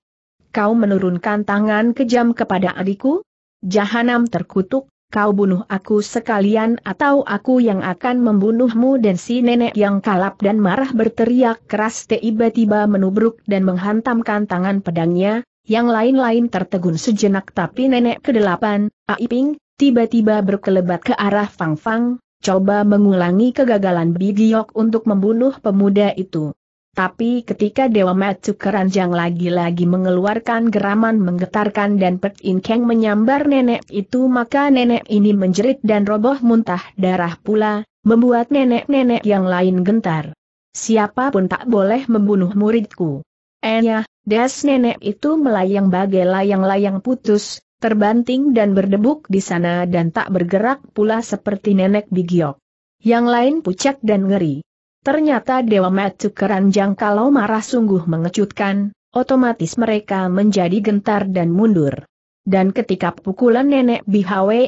Kau menurunkan tangan kejam kepada adikku? Jahanam terkutuk, kau bunuh aku sekalian atau aku yang akan membunuhmu dan si nenek yang kalap dan marah berteriak keras tiba-tiba menubruk dan menghantamkan tangan pedangnya, yang lain-lain tertegun sejenak tapi nenek kedelapan, Aiping, tiba-tiba berkelebat ke arah Fang Fang, coba mengulangi kegagalan Bigiok untuk membunuh pemuda itu. Tapi ketika Dewa Matsu Keranjang lagi-lagi mengeluarkan geraman menggetarkan dan Pet In Kang menyambar nenek itu maka nenek ini menjerit dan roboh muntah darah pula, membuat nenek-nenek yang lain gentar. Siapapun tak boleh membunuh muridku. Enyah, eh das nenek itu melayang bagai layang-layang putus, terbanting dan berdebuk di sana dan tak bergerak pula seperti nenek bigiok. Yang lain pucat dan ngeri. Ternyata Dewa Matsu Keranjang kalau marah sungguh mengejutkan, otomatis mereka menjadi gentar dan mundur. Dan ketika pukulan nenek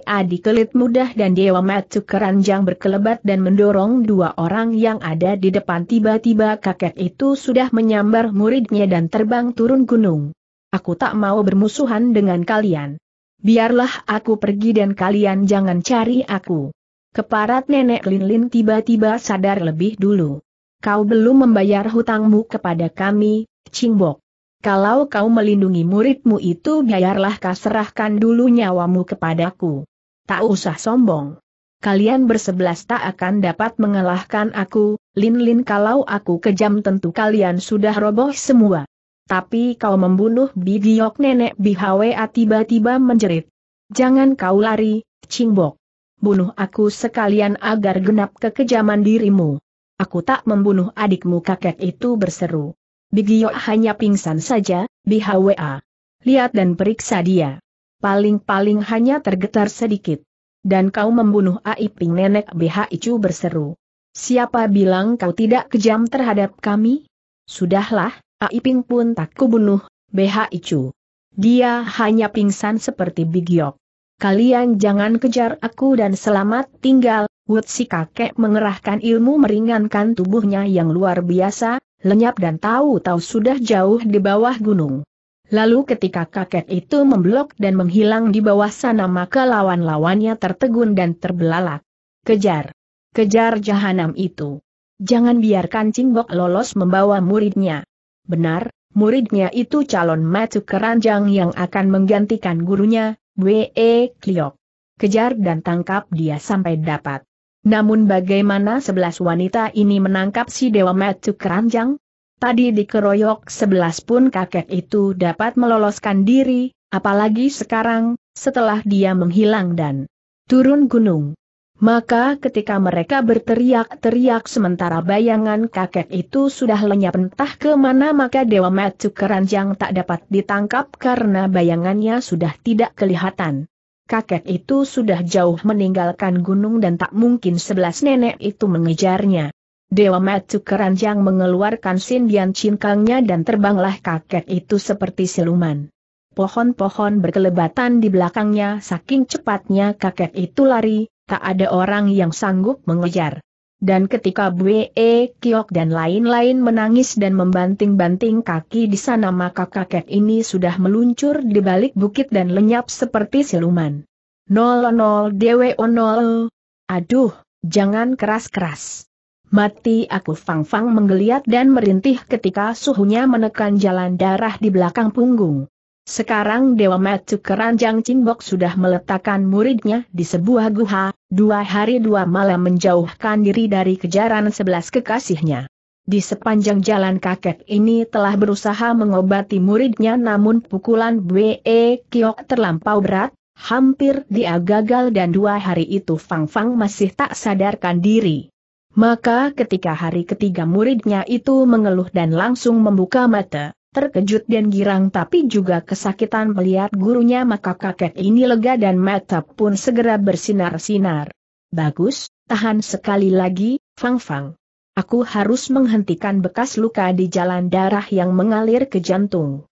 Adi kelit mudah dan Dewa Matsu Keranjang berkelebat dan mendorong dua orang yang ada di depan tiba-tiba kakek itu sudah menyambar muridnya dan terbang turun gunung. Aku tak mau bermusuhan dengan kalian. Biarlah aku pergi dan kalian jangan cari aku. Keparat nenek Linlin tiba-tiba sadar lebih dulu. Kau belum membayar hutangmu kepada kami, Cingbok. Kalau kau melindungi muridmu itu biarlah kau serahkan dulu nyawamu kepadaku. Tak usah sombong. Kalian bersebelas tak akan dapat mengalahkan aku, Linlin kalau aku kejam tentu kalian sudah roboh semua. Tapi kau membunuh Bibiok nenek Bihawa tiba-tiba menjerit. Jangan kau lari, Cingbok bunuh aku sekalian agar genap kekejaman dirimu. Aku tak membunuh adikmu kakek itu berseru. Bigio hanya pingsan saja, BHWA. Lihat dan periksa dia. Paling-paling hanya tergetar sedikit. Dan kau membunuh Aiping nenek BHIcu berseru. Siapa bilang kau tidak kejam terhadap kami? Sudahlah, Aiping pun tak kubunuh, BHIcu. Dia hanya pingsan seperti Bigiok kalian jangan kejar aku dan selamat tinggal, Wutsi kakek mengerahkan ilmu meringankan tubuhnya yang luar biasa, lenyap dan tahu-tahu sudah jauh di bawah gunung. Lalu ketika kakek itu memblok dan menghilang di bawah sana maka lawan-lawannya tertegun dan terbelalak. Kejar! Kejar jahanam itu! Jangan biarkan Cingbok lolos membawa muridnya. Benar, muridnya itu calon matu keranjang yang akan menggantikan gurunya, W.E. Kliok. Kejar dan tangkap dia sampai dapat. Namun bagaimana sebelas wanita ini menangkap si Dewa Metu Keranjang? Tadi dikeroyok sebelas pun kakek itu dapat meloloskan diri, apalagi sekarang, setelah dia menghilang dan turun gunung. Maka ketika mereka berteriak-teriak sementara bayangan kakek itu sudah lenyap entah kemana maka Dewa Matsu keranjang tak dapat ditangkap karena bayangannya sudah tidak kelihatan. Kakek itu sudah jauh meninggalkan gunung dan tak mungkin sebelas nenek itu mengejarnya. Dewa Matsu keranjang mengeluarkan sindian cingkangnya dan terbanglah kakek itu seperti siluman. Pohon-pohon berkelebatan di belakangnya saking cepatnya kakek itu lari, tak ada orang yang sanggup mengejar. Dan ketika Bwe Kiok dan lain-lain menangis dan membanting-banting kaki di sana maka kakek ini sudah meluncur di balik bukit dan lenyap seperti siluman. Nol nol dewe oh, nol. Aduh, jangan keras-keras. Mati aku Fang Fang menggeliat dan merintih ketika suhunya menekan jalan darah di belakang punggung. Sekarang Dewa Metu Keranjang Cingbok sudah meletakkan muridnya di sebuah guha, dua hari dua malam menjauhkan diri dari kejaran sebelas kekasihnya. Di sepanjang jalan kakek ini telah berusaha mengobati muridnya namun pukulan B.E. Kiok terlampau berat, hampir dia gagal dan dua hari itu Fang Fang masih tak sadarkan diri. Maka ketika hari ketiga muridnya itu mengeluh dan langsung membuka mata, terkejut dan girang tapi juga kesakitan melihat gurunya maka kakek ini lega dan mata pun segera bersinar-sinar. Bagus, tahan sekali lagi, Fang Fang. Aku harus menghentikan bekas luka di jalan darah yang mengalir ke jantung.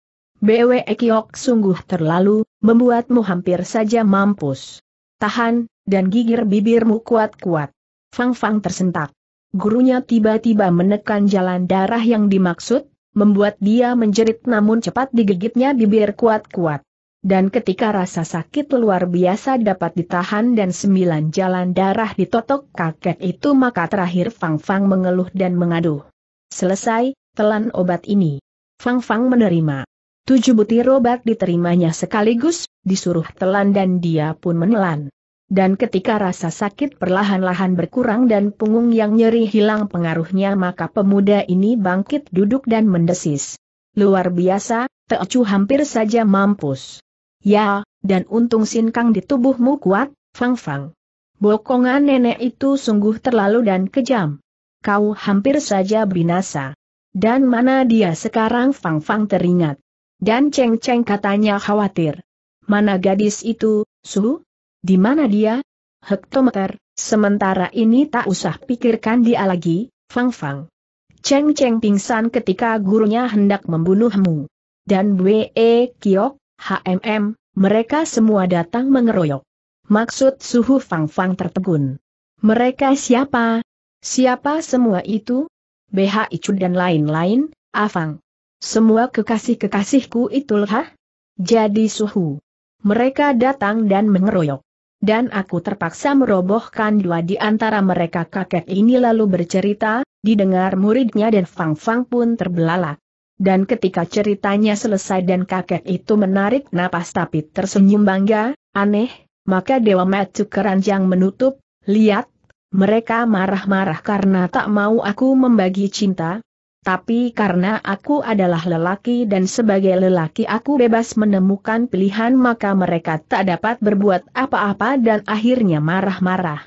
BW Ekiok sungguh terlalu, membuatmu hampir saja mampus. Tahan, dan gigir bibirmu kuat-kuat. Fang Fang tersentak. Gurunya tiba-tiba menekan jalan darah yang dimaksud, membuat dia menjerit namun cepat digigitnya bibir kuat-kuat. Dan ketika rasa sakit luar biasa dapat ditahan dan sembilan jalan darah ditotok kakek itu maka terakhir Fang Fang mengeluh dan mengaduh. Selesai, telan obat ini. Fang Fang menerima. Tujuh butir obat diterimanya sekaligus, disuruh telan dan dia pun menelan dan ketika rasa sakit perlahan-lahan berkurang dan punggung yang nyeri hilang pengaruhnya maka pemuda ini bangkit duduk dan mendesis. Luar biasa, Teocu hampir saja mampus. Ya, dan untung sinkang di tubuhmu kuat, Fang Fang. Bokongan nenek itu sungguh terlalu dan kejam. Kau hampir saja binasa. Dan mana dia sekarang Fang Fang teringat. Dan Ceng Ceng katanya khawatir. Mana gadis itu, Suhu? Di mana dia? Hektometer, sementara ini tak usah pikirkan dia lagi, Fang Fang. Cheng Cheng pingsan ketika gurunya hendak membunuhmu. Dan Bwe e Kiok, HMM, mereka semua datang mengeroyok. Maksud suhu Fang Fang tertegun. Mereka siapa? Siapa semua itu? BH Icu dan lain-lain, Afang. Semua kekasih-kekasihku itulah. Jadi suhu. Mereka datang dan mengeroyok dan aku terpaksa merobohkan dua di antara mereka kakek ini lalu bercerita, didengar muridnya dan Fang Fang pun terbelalak. Dan ketika ceritanya selesai dan kakek itu menarik napas tapi tersenyum bangga, aneh, maka Dewa Matsu keranjang menutup, lihat, mereka marah-marah karena tak mau aku membagi cinta, tapi karena aku adalah lelaki dan sebagai lelaki aku bebas menemukan pilihan maka mereka tak dapat berbuat apa-apa dan akhirnya marah-marah.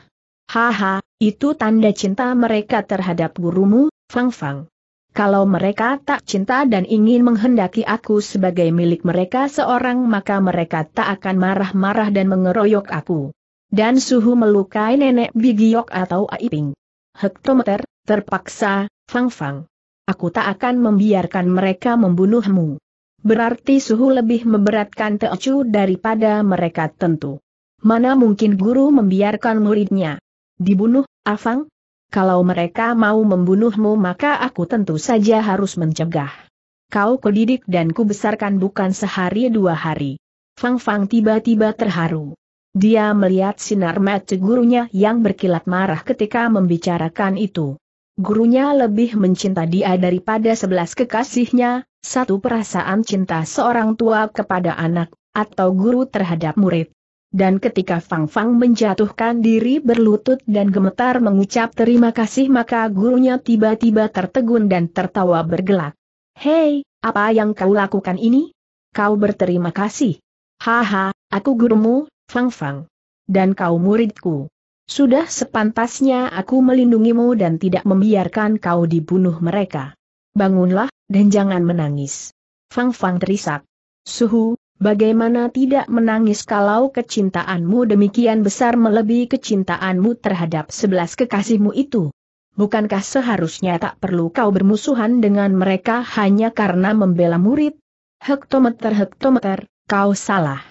Haha, itu tanda cinta mereka terhadap gurumu, Fang Fang. Kalau mereka tak cinta dan ingin menghendaki aku sebagai milik mereka seorang maka mereka tak akan marah-marah dan mengeroyok aku. Dan suhu melukai nenek Bigiok atau Aiping. Hektometer, terpaksa, Fang Fang aku tak akan membiarkan mereka membunuhmu. Berarti suhu lebih memberatkan Teocu daripada mereka tentu. Mana mungkin guru membiarkan muridnya dibunuh, Afang? Kalau mereka mau membunuhmu maka aku tentu saja harus mencegah. Kau kudidik dan kubesarkan bukan sehari dua hari. Fang Fang tiba-tiba terharu. Dia melihat sinar mata gurunya yang berkilat marah ketika membicarakan itu gurunya lebih mencinta dia daripada sebelas kekasihnya, satu perasaan cinta seorang tua kepada anak, atau guru terhadap murid. Dan ketika Fang Fang menjatuhkan diri berlutut dan gemetar mengucap terima kasih maka gurunya tiba-tiba tertegun dan tertawa bergelak. Hei, apa yang kau lakukan ini? Kau berterima kasih. Haha, aku gurumu, Fang Fang. Dan kau muridku. Sudah sepantasnya aku melindungimu dan tidak membiarkan kau dibunuh mereka. Bangunlah, dan jangan menangis. Fang Fang terisak. Suhu, bagaimana tidak menangis kalau kecintaanmu demikian besar melebihi kecintaanmu terhadap sebelas kekasihmu itu? Bukankah seharusnya tak perlu kau bermusuhan dengan mereka hanya karena membela murid? Hektometer-hektometer, kau salah.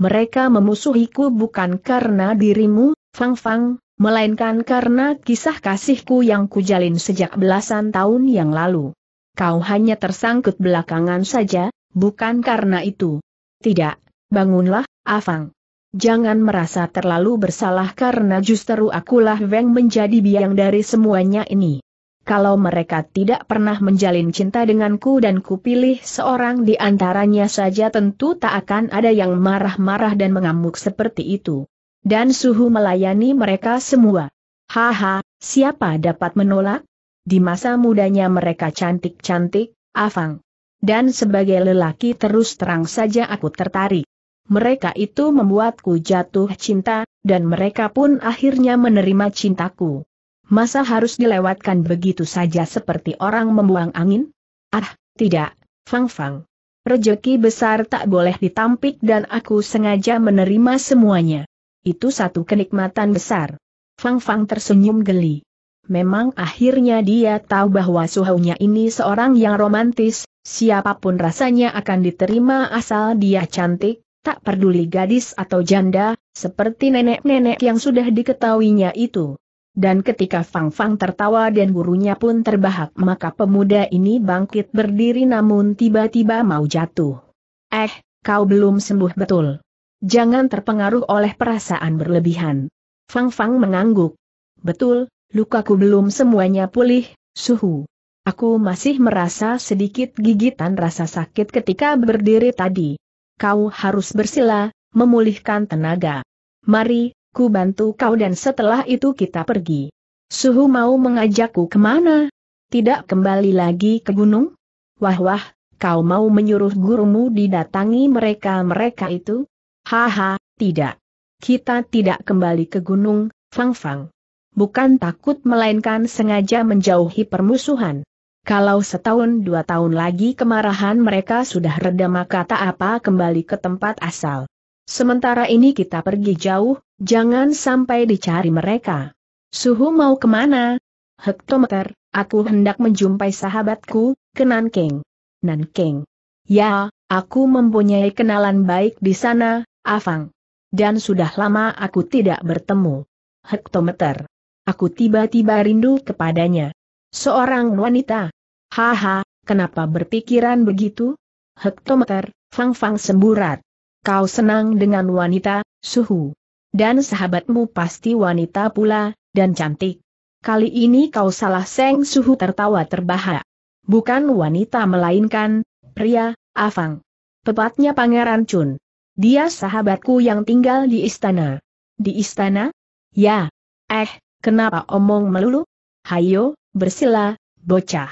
Mereka memusuhiku bukan karena dirimu, Fang Fang, melainkan karena kisah kasihku yang kujalin sejak belasan tahun yang lalu. Kau hanya tersangkut belakangan saja, bukan karena itu. Tidak, bangunlah, Afang. Jangan merasa terlalu bersalah karena justru akulah Weng menjadi biang dari semuanya ini. Kalau mereka tidak pernah menjalin cinta denganku dan kupilih seorang di antaranya saja tentu tak akan ada yang marah-marah dan mengamuk seperti itu. Dan suhu melayani mereka semua. Haha, siapa dapat menolak? Di masa mudanya mereka cantik-cantik, afang. Dan sebagai lelaki terus terang saja aku tertarik. Mereka itu membuatku jatuh cinta, dan mereka pun akhirnya menerima cintaku. Masa harus dilewatkan begitu saja seperti orang membuang angin? Ah, tidak, Fang Fang. Rejeki besar tak boleh ditampik dan aku sengaja menerima semuanya. Itu satu kenikmatan besar. Fang Fang tersenyum geli. Memang akhirnya dia tahu bahwa suhunya ini seorang yang romantis, siapapun rasanya akan diterima asal dia cantik, tak peduli gadis atau janda, seperti nenek-nenek yang sudah diketahuinya itu. Dan ketika Fang Fang tertawa dan gurunya pun terbahak maka pemuda ini bangkit berdiri namun tiba-tiba mau jatuh. Eh, kau belum sembuh betul. Jangan terpengaruh oleh perasaan berlebihan. Fang Fang mengangguk. Betul, lukaku belum semuanya pulih, suhu. Aku masih merasa sedikit gigitan rasa sakit ketika berdiri tadi. Kau harus bersila, memulihkan tenaga. Mari, ku bantu kau dan setelah itu kita pergi. Suhu mau mengajakku kemana? Tidak kembali lagi ke gunung? Wah wah, kau mau menyuruh gurumu didatangi mereka-mereka itu? Haha, tidak. Kita tidak kembali ke gunung, Fang Fang. Bukan takut melainkan sengaja menjauhi permusuhan. Kalau setahun dua tahun lagi kemarahan mereka sudah reda maka tak apa kembali ke tempat asal. Sementara ini kita pergi jauh, jangan sampai dicari mereka. Suhu mau kemana? Hektometer, aku hendak menjumpai sahabatku, Kenan King. Nan King. Ya, aku mempunyai kenalan baik di sana, Afang. Dan sudah lama aku tidak bertemu. Hektometer. Aku tiba-tiba rindu kepadanya. Seorang wanita. Haha, kenapa berpikiran begitu? Hektometer, Fang-Fang semburat. Kau senang dengan wanita, suhu. Dan sahabatmu pasti wanita pula, dan cantik. Kali ini kau salah seng suhu tertawa terbahak. Bukan wanita melainkan, pria, Afang. Tepatnya Pangeran Chun. Dia sahabatku yang tinggal di istana. Di istana? Ya. Eh, kenapa omong melulu? Hayo, bersila, bocah.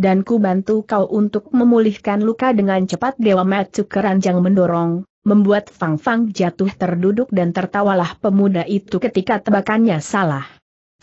Dan ku bantu kau untuk memulihkan luka dengan cepat Dewa Matsu keranjang mendorong, membuat Fang Fang jatuh terduduk dan tertawalah pemuda itu ketika tebakannya salah.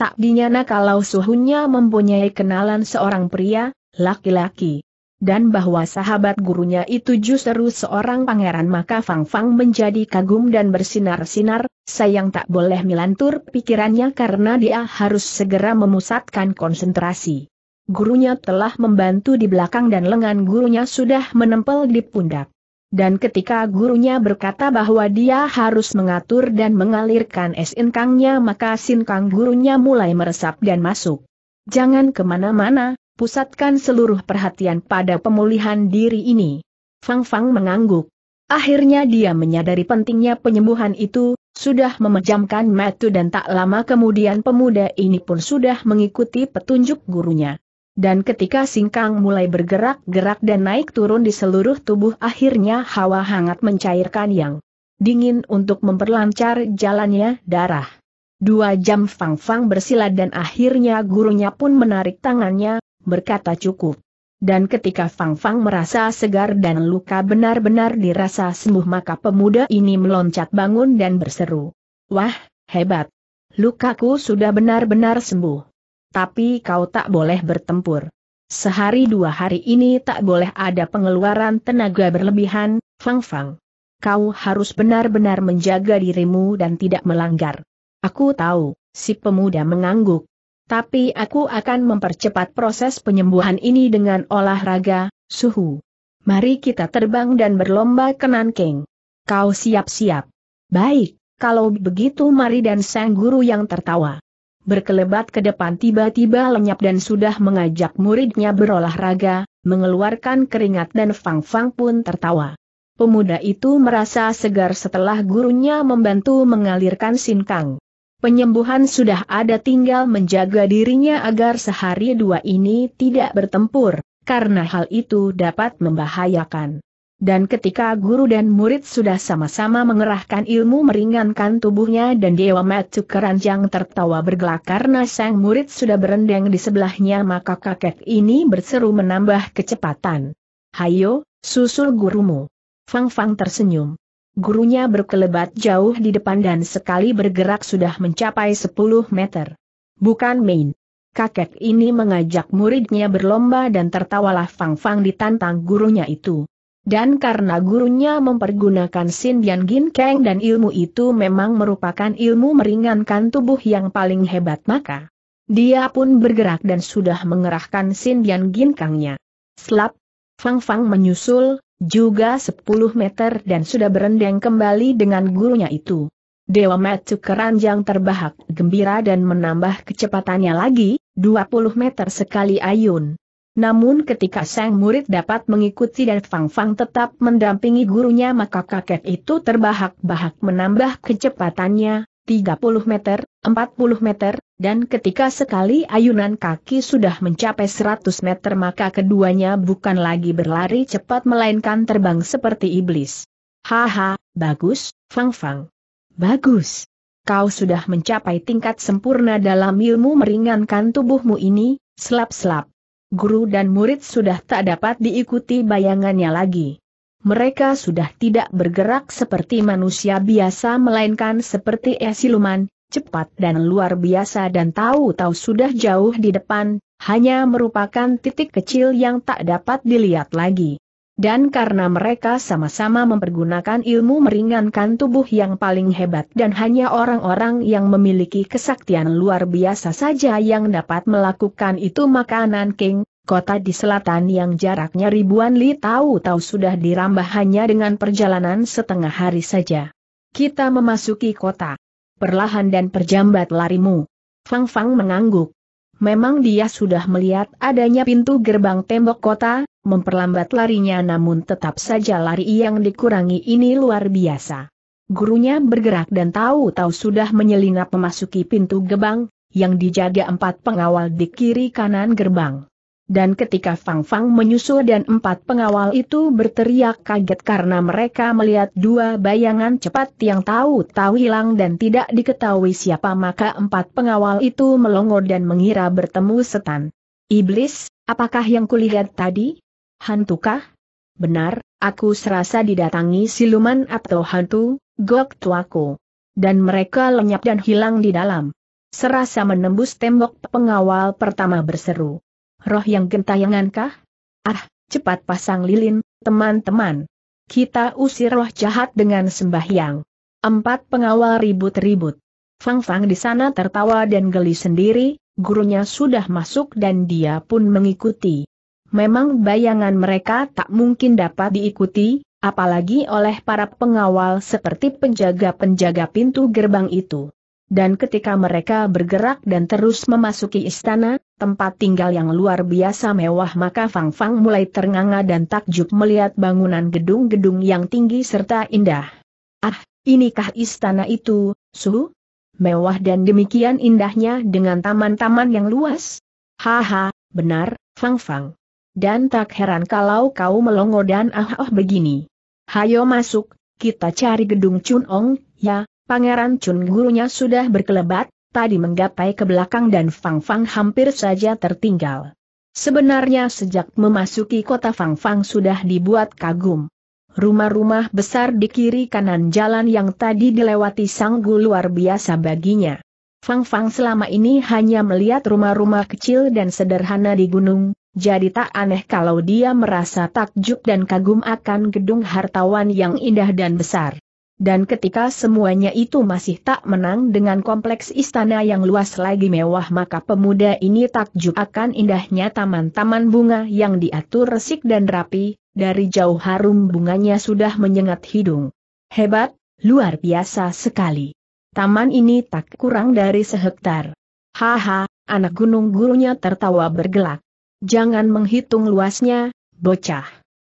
Tak dinyana kalau suhunya mempunyai kenalan seorang pria, laki-laki dan bahwa sahabat gurunya itu justru seorang pangeran maka Fang Fang menjadi kagum dan bersinar-sinar, sayang tak boleh melantur pikirannya karena dia harus segera memusatkan konsentrasi. Gurunya telah membantu di belakang dan lengan gurunya sudah menempel di pundak. Dan ketika gurunya berkata bahwa dia harus mengatur dan mengalirkan es inkangnya maka sinkang gurunya mulai meresap dan masuk. Jangan kemana-mana, pusatkan seluruh perhatian pada pemulihan diri ini. Fang Fang mengangguk. Akhirnya dia menyadari pentingnya penyembuhan itu, sudah memejamkan mata dan tak lama kemudian pemuda ini pun sudah mengikuti petunjuk gurunya. Dan ketika singkang mulai bergerak-gerak dan naik turun di seluruh tubuh akhirnya hawa hangat mencairkan yang dingin untuk memperlancar jalannya darah. Dua jam Fang Fang bersilat dan akhirnya gurunya pun menarik tangannya, berkata cukup. Dan ketika Fang Fang merasa segar dan luka benar-benar dirasa sembuh maka pemuda ini meloncat bangun dan berseru. Wah, hebat. Lukaku sudah benar-benar sembuh. Tapi kau tak boleh bertempur. Sehari dua hari ini tak boleh ada pengeluaran tenaga berlebihan, Fang Fang. Kau harus benar-benar menjaga dirimu dan tidak melanggar. Aku tahu, si pemuda mengangguk, tapi aku akan mempercepat proses penyembuhan ini dengan olahraga, suhu. Mari kita terbang dan berlomba ke Nanking. Kau siap-siap. Baik, kalau begitu mari dan sang guru yang tertawa. Berkelebat ke depan tiba-tiba lenyap dan sudah mengajak muridnya berolahraga, mengeluarkan keringat dan Fang Fang pun tertawa. Pemuda itu merasa segar setelah gurunya membantu mengalirkan sinkang. Penyembuhan sudah ada tinggal menjaga dirinya agar sehari dua ini tidak bertempur, karena hal itu dapat membahayakan. Dan ketika guru dan murid sudah sama-sama mengerahkan ilmu meringankan tubuhnya dan Dewa Matu keranjang tertawa bergelak karena sang murid sudah berendang di sebelahnya maka kakek ini berseru menambah kecepatan. Hayo, susul gurumu. Fang Fang tersenyum. Gurunya berkelebat jauh di depan dan sekali bergerak sudah mencapai 10 meter. Bukan main. Kakek ini mengajak muridnya berlomba dan tertawalah Fang Fang ditantang gurunya itu. Dan karena gurunya mempergunakan Sin ginkeng Gin Keng dan ilmu itu memang merupakan ilmu meringankan tubuh yang paling hebat maka dia pun bergerak dan sudah mengerahkan Sin Bian Gin Kangnya. Slap, Fang Fang menyusul, juga 10 meter dan sudah berendeng kembali dengan gurunya itu. Dewa Matu keranjang terbahak gembira dan menambah kecepatannya lagi, 20 meter sekali ayun. Namun ketika sang murid dapat mengikuti dan Fang Fang tetap mendampingi gurunya maka kakek itu terbahak-bahak menambah kecepatannya, 30 meter, 40 meter, dan ketika sekali ayunan kaki sudah mencapai 100 meter maka keduanya bukan lagi berlari cepat melainkan terbang seperti iblis. Haha, bagus, Fang Fang. Bagus. Kau sudah mencapai tingkat sempurna dalam ilmu meringankan tubuhmu ini, selap-selap. Guru dan murid sudah tak dapat diikuti bayangannya lagi. Mereka sudah tidak bergerak seperti manusia biasa melainkan seperti esiluman cepat dan luar biasa dan tahu-tahu sudah jauh di depan, hanya merupakan titik kecil yang tak dapat dilihat lagi. Dan karena mereka sama-sama mempergunakan ilmu meringankan tubuh yang paling hebat dan hanya orang-orang yang memiliki kesaktian luar biasa saja yang dapat melakukan itu makanan King, kota di selatan yang jaraknya ribuan li tahu-tahu sudah dirambah hanya dengan perjalanan setengah hari saja. Kita memasuki kota perlahan dan perjambat larimu. Fang Fang mengangguk. Memang dia sudah melihat adanya pintu gerbang tembok kota, memperlambat larinya namun tetap saja lari yang dikurangi ini luar biasa. Gurunya bergerak dan tahu-tahu sudah menyelinap memasuki pintu gerbang, yang dijaga empat pengawal di kiri kanan gerbang. Dan ketika Fang Fang menyusul dan empat pengawal itu berteriak kaget karena mereka melihat dua bayangan cepat yang tahu-tahu hilang dan tidak diketahui siapa maka empat pengawal itu melongo dan mengira bertemu setan. Iblis, apakah yang kulihat tadi? Hantukah? Benar, aku serasa didatangi siluman atau hantu, gok tuaku. Dan mereka lenyap dan hilang di dalam. Serasa menembus tembok pengawal pertama berseru. Roh yang gentayangankah? Ah, cepat pasang lilin, teman-teman. Kita usir roh jahat dengan sembahyang. Empat pengawal ribut-ribut. Fang Fang di sana tertawa dan geli sendiri, gurunya sudah masuk dan dia pun mengikuti. Memang bayangan mereka tak mungkin dapat diikuti, apalagi oleh para pengawal seperti penjaga-penjaga pintu gerbang itu. Dan ketika mereka bergerak dan terus memasuki istana, tempat tinggal yang luar biasa mewah maka Fang Fang mulai ternganga dan takjub melihat bangunan gedung-gedung yang tinggi serta indah. Ah, inikah istana itu, Su? Mewah dan demikian indahnya dengan taman-taman yang luas? Haha, benar, Fang Fang. Dan tak heran kalau kau melongo dan ah ah begini. Hayo masuk, kita cari gedung Chun Ong, ya, Pangeran Chun gurunya sudah berkelebat, tadi menggapai ke belakang dan Fang Fang hampir saja tertinggal. Sebenarnya sejak memasuki kota Fang Fang sudah dibuat kagum. Rumah-rumah besar di kiri kanan jalan yang tadi dilewati Sanggu luar biasa baginya. Fang Fang selama ini hanya melihat rumah-rumah kecil dan sederhana di gunung, jadi tak aneh kalau dia merasa takjub dan kagum akan gedung hartawan yang indah dan besar. Dan ketika semuanya itu masih tak menang dengan kompleks istana yang luas lagi mewah maka pemuda ini takjub akan indahnya taman-taman bunga yang diatur resik dan rapi, dari jauh harum bunganya sudah menyengat hidung. Hebat, luar biasa sekali. Taman ini tak kurang dari sehektar. Haha, anak gunung gurunya tertawa bergelak. Jangan menghitung luasnya, bocah.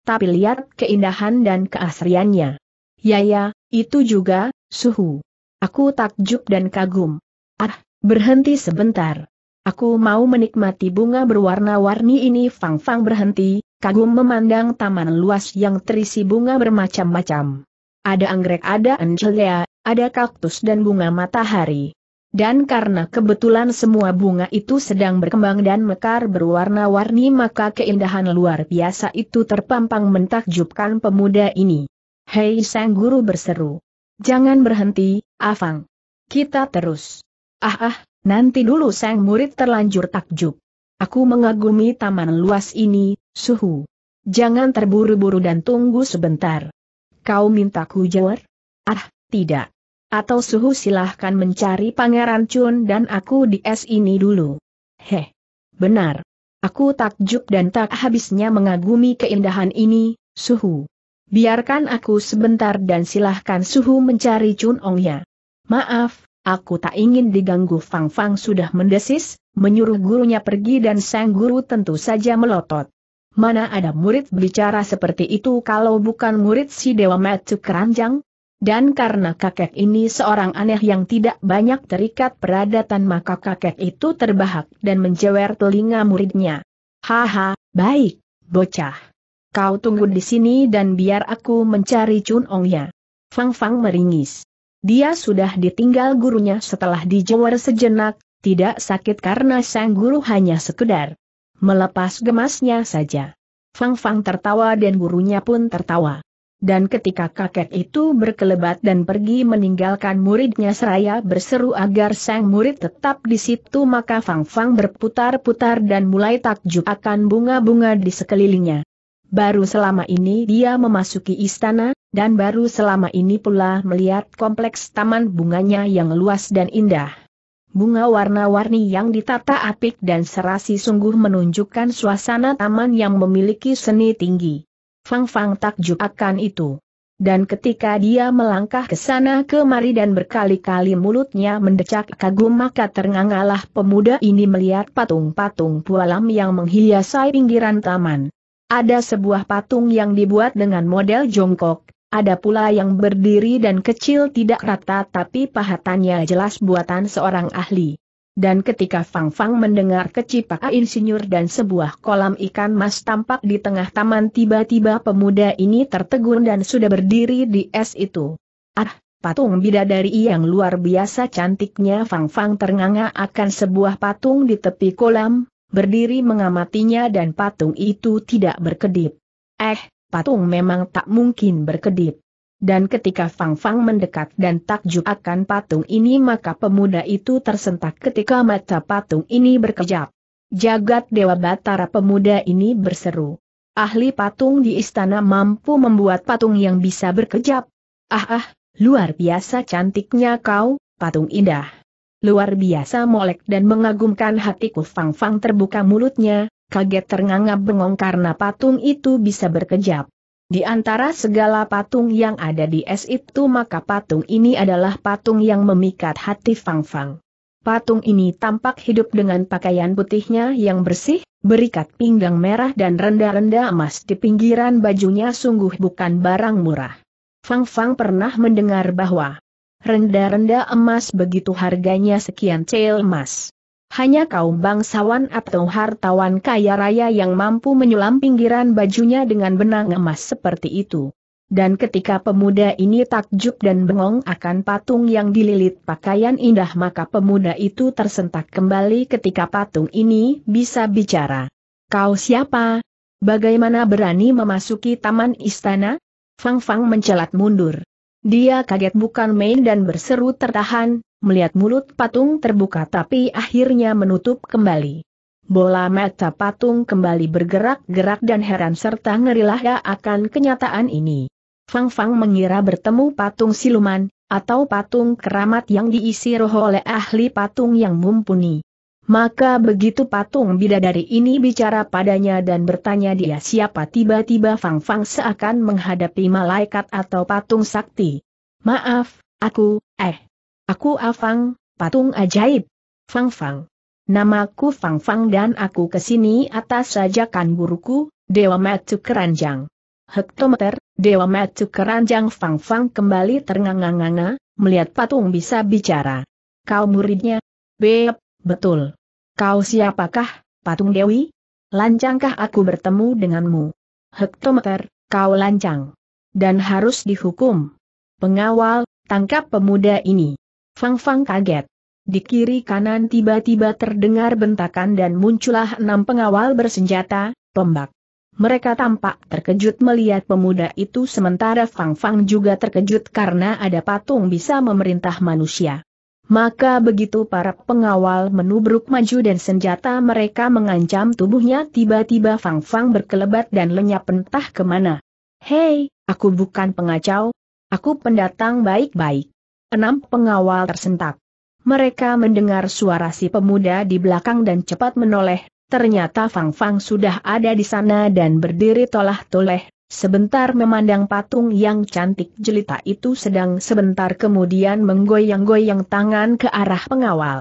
Tapi lihat keindahan dan keasriannya. Ya ya, itu juga, suhu. Aku takjub dan kagum. Ah, berhenti sebentar. Aku mau menikmati bunga berwarna-warni ini Fang Fang berhenti, kagum memandang taman luas yang terisi bunga bermacam-macam. Ada anggrek ada angelia, ada kaktus dan bunga matahari. Dan karena kebetulan semua bunga itu sedang berkembang dan mekar berwarna-warni maka keindahan luar biasa itu terpampang mentakjubkan pemuda ini. Hei sang guru berseru. Jangan berhenti, Afang. Kita terus. Ah ah, nanti dulu sang murid terlanjur takjub. Aku mengagumi taman luas ini, suhu. Jangan terburu-buru dan tunggu sebentar. Kau minta jawar? Ah, tidak. Atau suhu silahkan mencari pangeran Chun dan aku di es ini dulu. Heh. Benar. Aku takjub dan tak habisnya mengagumi keindahan ini, suhu. Biarkan aku sebentar dan silahkan Suhu mencari Chun Ongnya. Maaf, aku tak ingin diganggu Fang Fang sudah mendesis, menyuruh gurunya pergi dan sang guru tentu saja melotot. Mana ada murid bicara seperti itu kalau bukan murid si Dewa Metu Keranjang? Dan karena kakek ini seorang aneh yang tidak banyak terikat peradatan maka kakek itu terbahak dan menjewer telinga muridnya. Haha, baik, bocah. Kau tunggu di sini dan biar aku mencari Chun Ongnya. Fang Fang meringis. Dia sudah ditinggal gurunya setelah dijewer sejenak, tidak sakit karena sang guru hanya sekedar melepas gemasnya saja. Fang Fang tertawa dan gurunya pun tertawa. Dan ketika kakek itu berkelebat dan pergi meninggalkan muridnya seraya berseru agar sang murid tetap di situ maka Fang Fang berputar-putar dan mulai takjub akan bunga-bunga di sekelilingnya. Baru selama ini dia memasuki istana, dan baru selama ini pula melihat kompleks taman bunganya yang luas dan indah. Bunga warna-warni yang ditata apik dan serasi sungguh menunjukkan suasana taman yang memiliki seni tinggi. Fang Fang takjub akan itu. Dan ketika dia melangkah ke sana kemari dan berkali-kali mulutnya mendecak kagum maka terengangalah pemuda ini melihat patung-patung pualam yang menghiasai pinggiran taman. Ada sebuah patung yang dibuat dengan model jongkok, ada pula yang berdiri dan kecil tidak rata tapi pahatannya jelas buatan seorang ahli. Dan ketika Fang Fang mendengar kecipak insinyur dan sebuah kolam ikan mas tampak di tengah taman tiba-tiba pemuda ini tertegun dan sudah berdiri di es itu. Ah, patung bidadari yang luar biasa cantiknya Fang Fang ternganga akan sebuah patung di tepi kolam, berdiri mengamatinya dan patung itu tidak berkedip. Eh, patung memang tak mungkin berkedip. Dan ketika Fang Fang mendekat dan takjub akan patung ini maka pemuda itu tersentak ketika mata patung ini berkejap. Jagat Dewa Batara pemuda ini berseru. Ahli patung di istana mampu membuat patung yang bisa berkejap. Ah ah, luar biasa cantiknya kau, patung indah luar biasa molek dan mengagumkan hatiku Fang Fang terbuka mulutnya, kaget ternganga bengong karena patung itu bisa berkejap. Di antara segala patung yang ada di es itu maka patung ini adalah patung yang memikat hati Fang Fang. Patung ini tampak hidup dengan pakaian putihnya yang bersih, berikat pinggang merah dan rendah-rendah emas di pinggiran bajunya sungguh bukan barang murah. Fang Fang pernah mendengar bahwa Rendah-rendah emas begitu harganya sekian cel emas. Hanya kaum bangsawan atau hartawan kaya raya yang mampu menyulam pinggiran bajunya dengan benang emas seperti itu. Dan ketika pemuda ini takjub dan bengong akan patung yang dililit pakaian indah maka pemuda itu tersentak kembali ketika patung ini bisa bicara. Kau siapa? Bagaimana berani memasuki taman istana? Fang Fang mencelat mundur. Dia kaget bukan main dan berseru tertahan, melihat mulut patung terbuka tapi akhirnya menutup kembali. Bola mata patung kembali bergerak-gerak dan heran serta ngerilah ya akan kenyataan ini. Fang Fang mengira bertemu patung siluman, atau patung keramat yang diisi roh oleh ahli patung yang mumpuni. Maka begitu patung bidadari ini bicara padanya dan bertanya dia siapa tiba-tiba Fang Fang seakan menghadapi malaikat atau patung sakti. Maaf, aku, eh. Aku Afang, patung ajaib. Fang Fang. Namaku Fang Fang dan aku kesini atas sajakan guruku, Dewa Metu Keranjang. Hektometer, Dewa Metu Keranjang Fang Fang kembali ternganga-nganga, melihat patung bisa bicara. Kau muridnya? Beb, betul. Kau siapakah, patung Dewi? Lancangkah aku bertemu denganmu? Hektometer, kau lancang. Dan harus dihukum. Pengawal, tangkap pemuda ini. Fang Fang kaget. Di kiri kanan tiba-tiba terdengar bentakan dan muncullah enam pengawal bersenjata, tombak. Mereka tampak terkejut melihat pemuda itu sementara Fang Fang juga terkejut karena ada patung bisa memerintah manusia. Maka begitu para pengawal menubruk maju dan senjata mereka mengancam tubuhnya tiba-tiba Fang Fang berkelebat dan lenyap entah kemana. Hei, aku bukan pengacau, aku pendatang baik-baik. Enam pengawal tersentak. Mereka mendengar suara si pemuda di belakang dan cepat menoleh, ternyata Fang Fang sudah ada di sana dan berdiri tolah-toleh, Sebentar memandang patung yang cantik jelita itu sedang sebentar kemudian menggoyang-goyang tangan ke arah pengawal.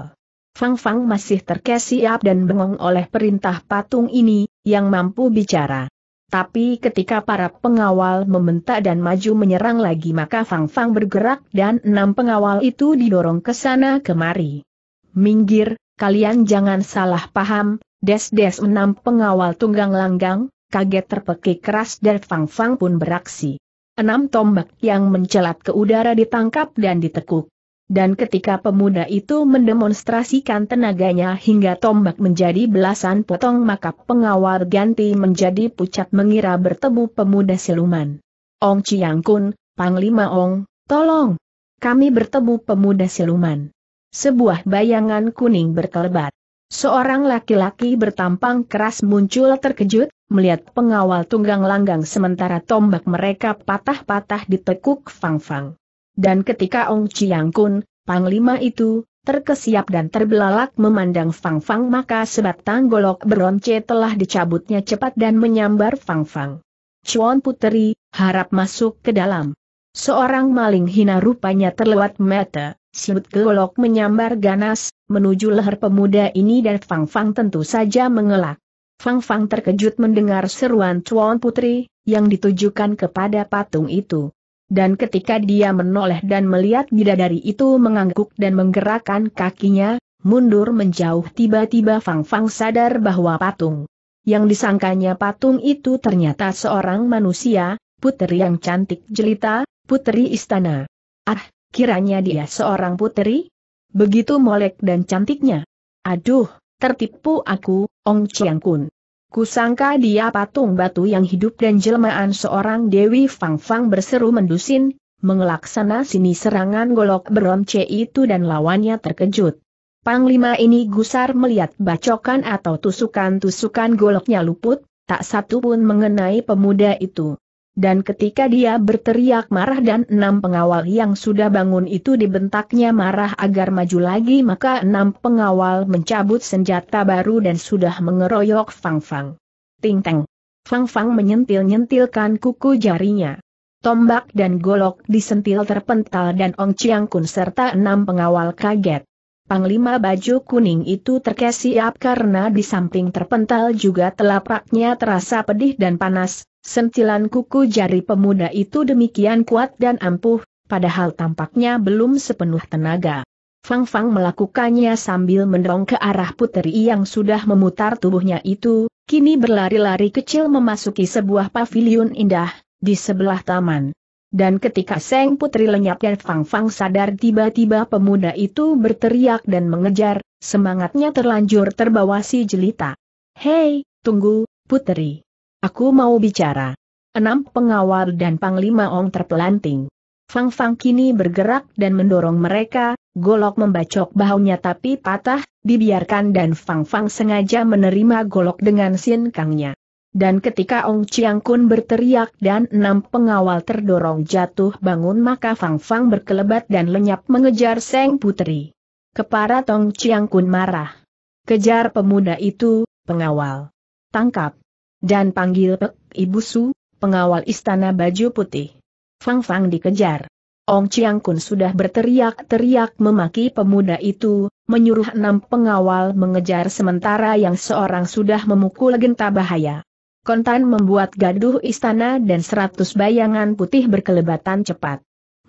Fang Fang masih terkesiap dan bengong oleh perintah patung ini, yang mampu bicara. Tapi ketika para pengawal membentak dan maju menyerang lagi maka Fang Fang bergerak dan enam pengawal itu didorong ke sana kemari. Minggir, kalian jangan salah paham, des-des enam pengawal tunggang langgang, kaget terpekik keras dan Fang Fang pun beraksi. Enam tombak yang mencelat ke udara ditangkap dan ditekuk. Dan ketika pemuda itu mendemonstrasikan tenaganya hingga tombak menjadi belasan potong maka pengawal ganti menjadi pucat mengira bertemu pemuda siluman. Ong Chiang Kun, Panglima Ong, tolong! Kami bertemu pemuda siluman. Sebuah bayangan kuning berkelebat. Seorang laki-laki bertampang keras muncul terkejut, melihat pengawal tunggang langgang sementara tombak mereka patah-patah ditekuk fang-fang. Dan ketika Ong Chiang Kun, Panglima itu, terkesiap dan terbelalak memandang Fang Fang maka sebatang golok beronce telah dicabutnya cepat dan menyambar Fang Fang. Chuan Puteri, harap masuk ke dalam. Seorang maling hina rupanya terlewat mata, siut golok menyambar ganas, menuju leher pemuda ini dan Fang Fang tentu saja mengelak. Fang Fang terkejut mendengar seruan Chuan Putri, yang ditujukan kepada patung itu. Dan ketika dia menoleh dan melihat bidadari itu mengangguk dan menggerakkan kakinya, mundur menjauh tiba-tiba Fang Fang sadar bahwa patung yang disangkanya patung itu ternyata seorang manusia, putri yang cantik jelita, putri istana. Ah, kiranya dia seorang putri? Begitu molek dan cantiknya. Aduh, tertipu aku, Ong Chiang Kun. Kusangka dia patung batu yang hidup dan jelmaan seorang Dewi Fang Fang berseru mendusin, mengelak sana sini serangan golok beronce itu dan lawannya terkejut. Panglima ini gusar melihat bacokan atau tusukan-tusukan goloknya luput, tak satu pun mengenai pemuda itu dan ketika dia berteriak marah dan enam pengawal yang sudah bangun itu dibentaknya marah agar maju lagi maka enam pengawal mencabut senjata baru dan sudah mengeroyok Fang Fang. Ting Teng. Fang Fang menyentil-nyentilkan kuku jarinya. Tombak dan golok disentil terpental dan Ong Chiang Kun serta enam pengawal kaget. Panglima baju kuning itu terkesiap karena di samping terpental juga telapaknya terasa pedih dan panas, Sentilan kuku jari pemuda itu demikian kuat dan ampuh, padahal tampaknya belum sepenuh tenaga. Fang Fang melakukannya sambil mendorong ke arah putri yang sudah memutar tubuhnya itu, kini berlari-lari kecil memasuki sebuah pavilion indah, di sebelah taman. Dan ketika Seng Putri lenyap dan Fang Fang sadar tiba-tiba pemuda itu berteriak dan mengejar, semangatnya terlanjur terbawa si jelita. Hei, tunggu, putri. Aku mau bicara. Enam pengawal dan panglima Ong terpelanting. Fang Fang kini bergerak dan mendorong mereka, golok membacok bahunya tapi patah, dibiarkan dan Fang Fang sengaja menerima golok dengan sin kangnya. Dan ketika Ong Chiang Kun berteriak dan enam pengawal terdorong jatuh bangun maka Fang Fang berkelebat dan lenyap mengejar Seng Putri. Kepara Tong Chiang Kun marah. Kejar pemuda itu, pengawal. Tangkap. Dan panggil Pek Ibu Su, pengawal istana baju putih. Fang Fang dikejar. Ong Chiang Kun sudah berteriak-teriak memaki pemuda itu, menyuruh enam pengawal mengejar sementara yang seorang sudah memukul genta bahaya. Kontan membuat gaduh istana dan seratus bayangan putih berkelebatan cepat.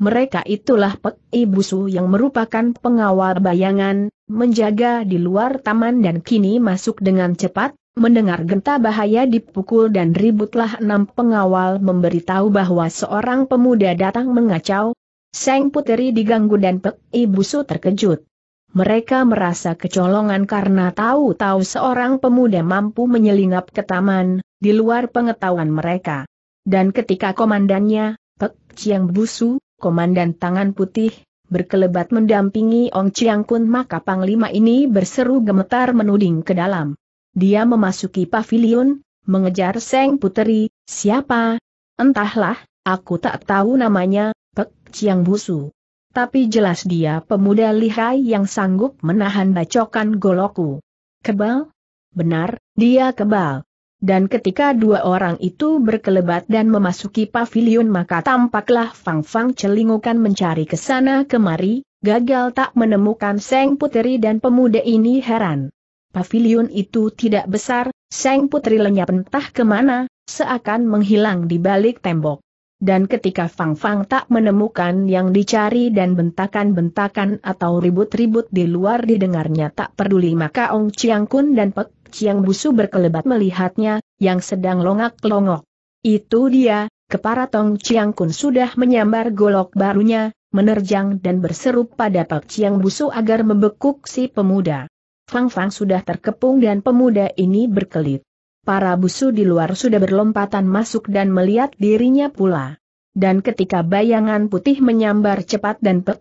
Mereka itulah Pek Ibu Su yang merupakan pengawal bayangan, menjaga di luar taman dan kini masuk dengan cepat, mendengar genta bahaya dipukul dan ributlah enam pengawal memberitahu bahwa seorang pemuda datang mengacau, Seng Puteri diganggu dan Pek Ibusu terkejut. Mereka merasa kecolongan karena tahu-tahu seorang pemuda mampu menyelinap ke taman, di luar pengetahuan mereka. Dan ketika komandannya, Pek Chiang Busu, komandan tangan putih, berkelebat mendampingi Ong Chiang Kun maka panglima ini berseru gemetar menuding ke dalam. Dia memasuki pavilion, mengejar Seng Puteri, siapa? Entahlah, aku tak tahu namanya, Pek Chiang Busu. Tapi jelas dia pemuda lihai yang sanggup menahan bacokan goloku. Kebal? Benar, dia kebal. Dan ketika dua orang itu berkelebat dan memasuki pavilion maka tampaklah Fang Fang celingukan mencari ke sana kemari, gagal tak menemukan Seng Puteri dan pemuda ini heran. Pavilion itu tidak besar, Seng Putri lenyap entah kemana, seakan menghilang di balik tembok. Dan ketika Fang Fang tak menemukan yang dicari dan bentakan-bentakan atau ribut-ribut di luar didengarnya tak peduli maka Ong Chiang Kun dan Pek Chiang Busu berkelebat melihatnya, yang sedang longak-longok. Itu dia, kepala Tong Chiang Kun sudah menyambar golok barunya, menerjang dan berseru pada Pak Chiang Busu agar membekuk si pemuda. Fang Fang sudah terkepung dan pemuda ini berkelit. Para busu di luar sudah berlompatan masuk dan melihat dirinya pula. Dan ketika bayangan putih menyambar cepat dan pek,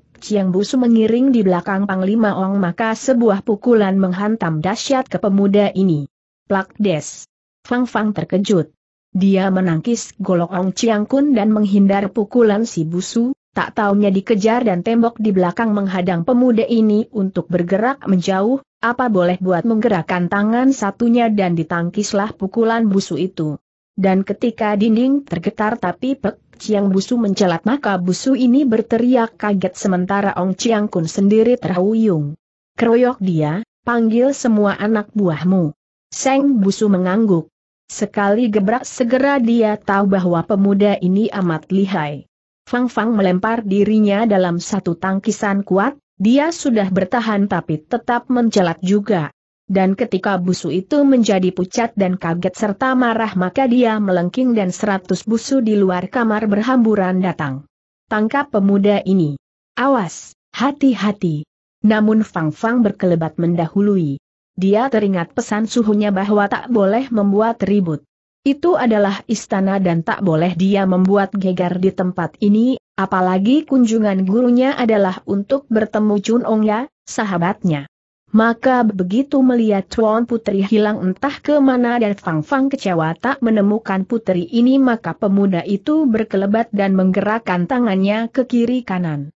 Busu mengiring di belakang Panglima Ong maka sebuah pukulan menghantam dahsyat ke pemuda ini. Plak des. Fang Fang terkejut. Dia menangkis golok Ong Chiang Kun dan menghindar pukulan si Busu, tak taunya dikejar dan tembok di belakang menghadang pemuda ini untuk bergerak menjauh, apa boleh buat menggerakkan tangan satunya dan ditangkislah pukulan busu itu. Dan ketika dinding tergetar tapi Pek Chiang Busu mencelat maka busu ini berteriak kaget sementara Ong Chiang Kun sendiri terhuyung. Keroyok dia, panggil semua anak buahmu. Seng Busu mengangguk. Sekali gebrak segera dia tahu bahwa pemuda ini amat lihai. Fang Fang melempar dirinya dalam satu tangkisan kuat, dia sudah bertahan tapi tetap mencelat juga. Dan ketika busu itu menjadi pucat dan kaget serta marah maka dia melengking dan seratus busu di luar kamar berhamburan datang. Tangkap pemuda ini. Awas, hati-hati. Namun Fang Fang berkelebat mendahului. Dia teringat pesan suhunya bahwa tak boleh membuat ribut. Itu adalah istana dan tak boleh dia membuat gegar di tempat ini, apalagi kunjungan gurunya adalah untuk bertemu Chun Ong Ya, sahabatnya. Maka begitu melihat Tuan Putri hilang entah kemana dan Fang Fang kecewa tak menemukan putri ini maka pemuda itu berkelebat dan menggerakkan tangannya ke kiri kanan.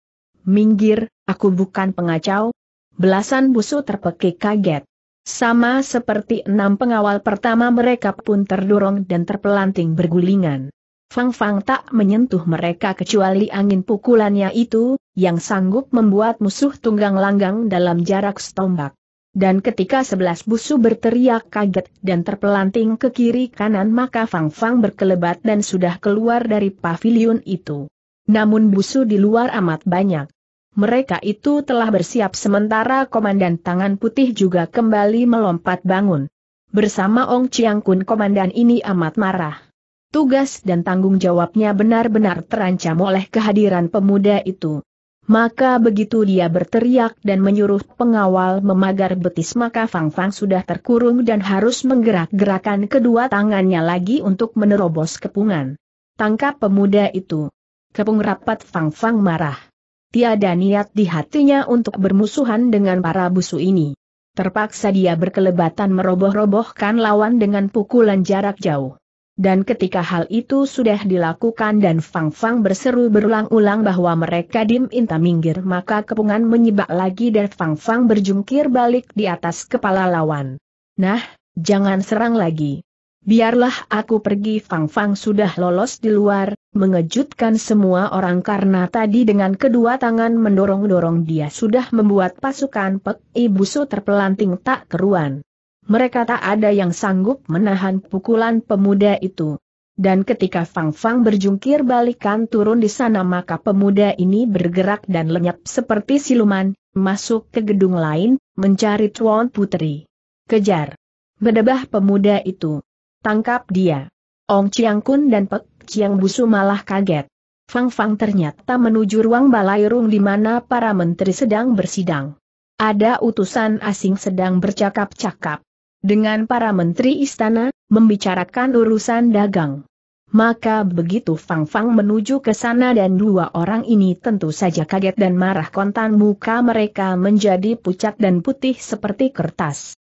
Minggir, aku bukan pengacau. Belasan busu terpekik kaget. Sama seperti enam pengawal pertama mereka pun terdorong dan terpelanting bergulingan. Fang Fang tak menyentuh mereka kecuali angin pukulannya itu, yang sanggup membuat musuh tunggang langgang dalam jarak setombak. Dan ketika sebelas busu berteriak kaget dan terpelanting ke kiri kanan maka Fang Fang berkelebat dan sudah keluar dari pavilion itu. Namun busu di luar amat banyak mereka itu telah bersiap sementara Komandan Tangan Putih juga kembali melompat bangun. Bersama Ong Chiang Kun komandan ini amat marah. Tugas dan tanggung jawabnya benar-benar terancam oleh kehadiran pemuda itu. Maka begitu dia berteriak dan menyuruh pengawal memagar betis maka Fang Fang sudah terkurung dan harus menggerak-gerakan kedua tangannya lagi untuk menerobos kepungan. Tangkap pemuda itu. Kepung rapat Fang Fang marah tiada niat di hatinya untuk bermusuhan dengan para busu ini. Terpaksa dia berkelebatan meroboh-robohkan lawan dengan pukulan jarak jauh. Dan ketika hal itu sudah dilakukan dan Fang Fang berseru berulang-ulang bahwa mereka Dim Inta minggir maka kepungan menyebak lagi dan Fang Fang berjungkir balik di atas kepala lawan. Nah, jangan serang lagi. Biarlah aku pergi Fang Fang sudah lolos di luar, mengejutkan semua orang karena tadi dengan kedua tangan mendorong-dorong dia sudah membuat pasukan Pek Ibuso terpelanting tak keruan. Mereka tak ada yang sanggup menahan pukulan pemuda itu. Dan ketika Fang Fang berjungkir balikan turun di sana maka pemuda ini bergerak dan lenyap seperti siluman, masuk ke gedung lain, mencari Tuan Putri. Kejar! Bedebah pemuda itu. Tangkap dia. Ong Chiang Kun dan Pek Chiang Busu malah kaget. Fang Fang ternyata menuju ruang balairung di mana para menteri sedang bersidang. Ada utusan asing sedang bercakap-cakap dengan para menteri istana, membicarakan urusan dagang. Maka begitu Fang Fang menuju ke sana dan dua orang ini tentu saja kaget dan marah kontan muka mereka menjadi pucat dan putih seperti kertas.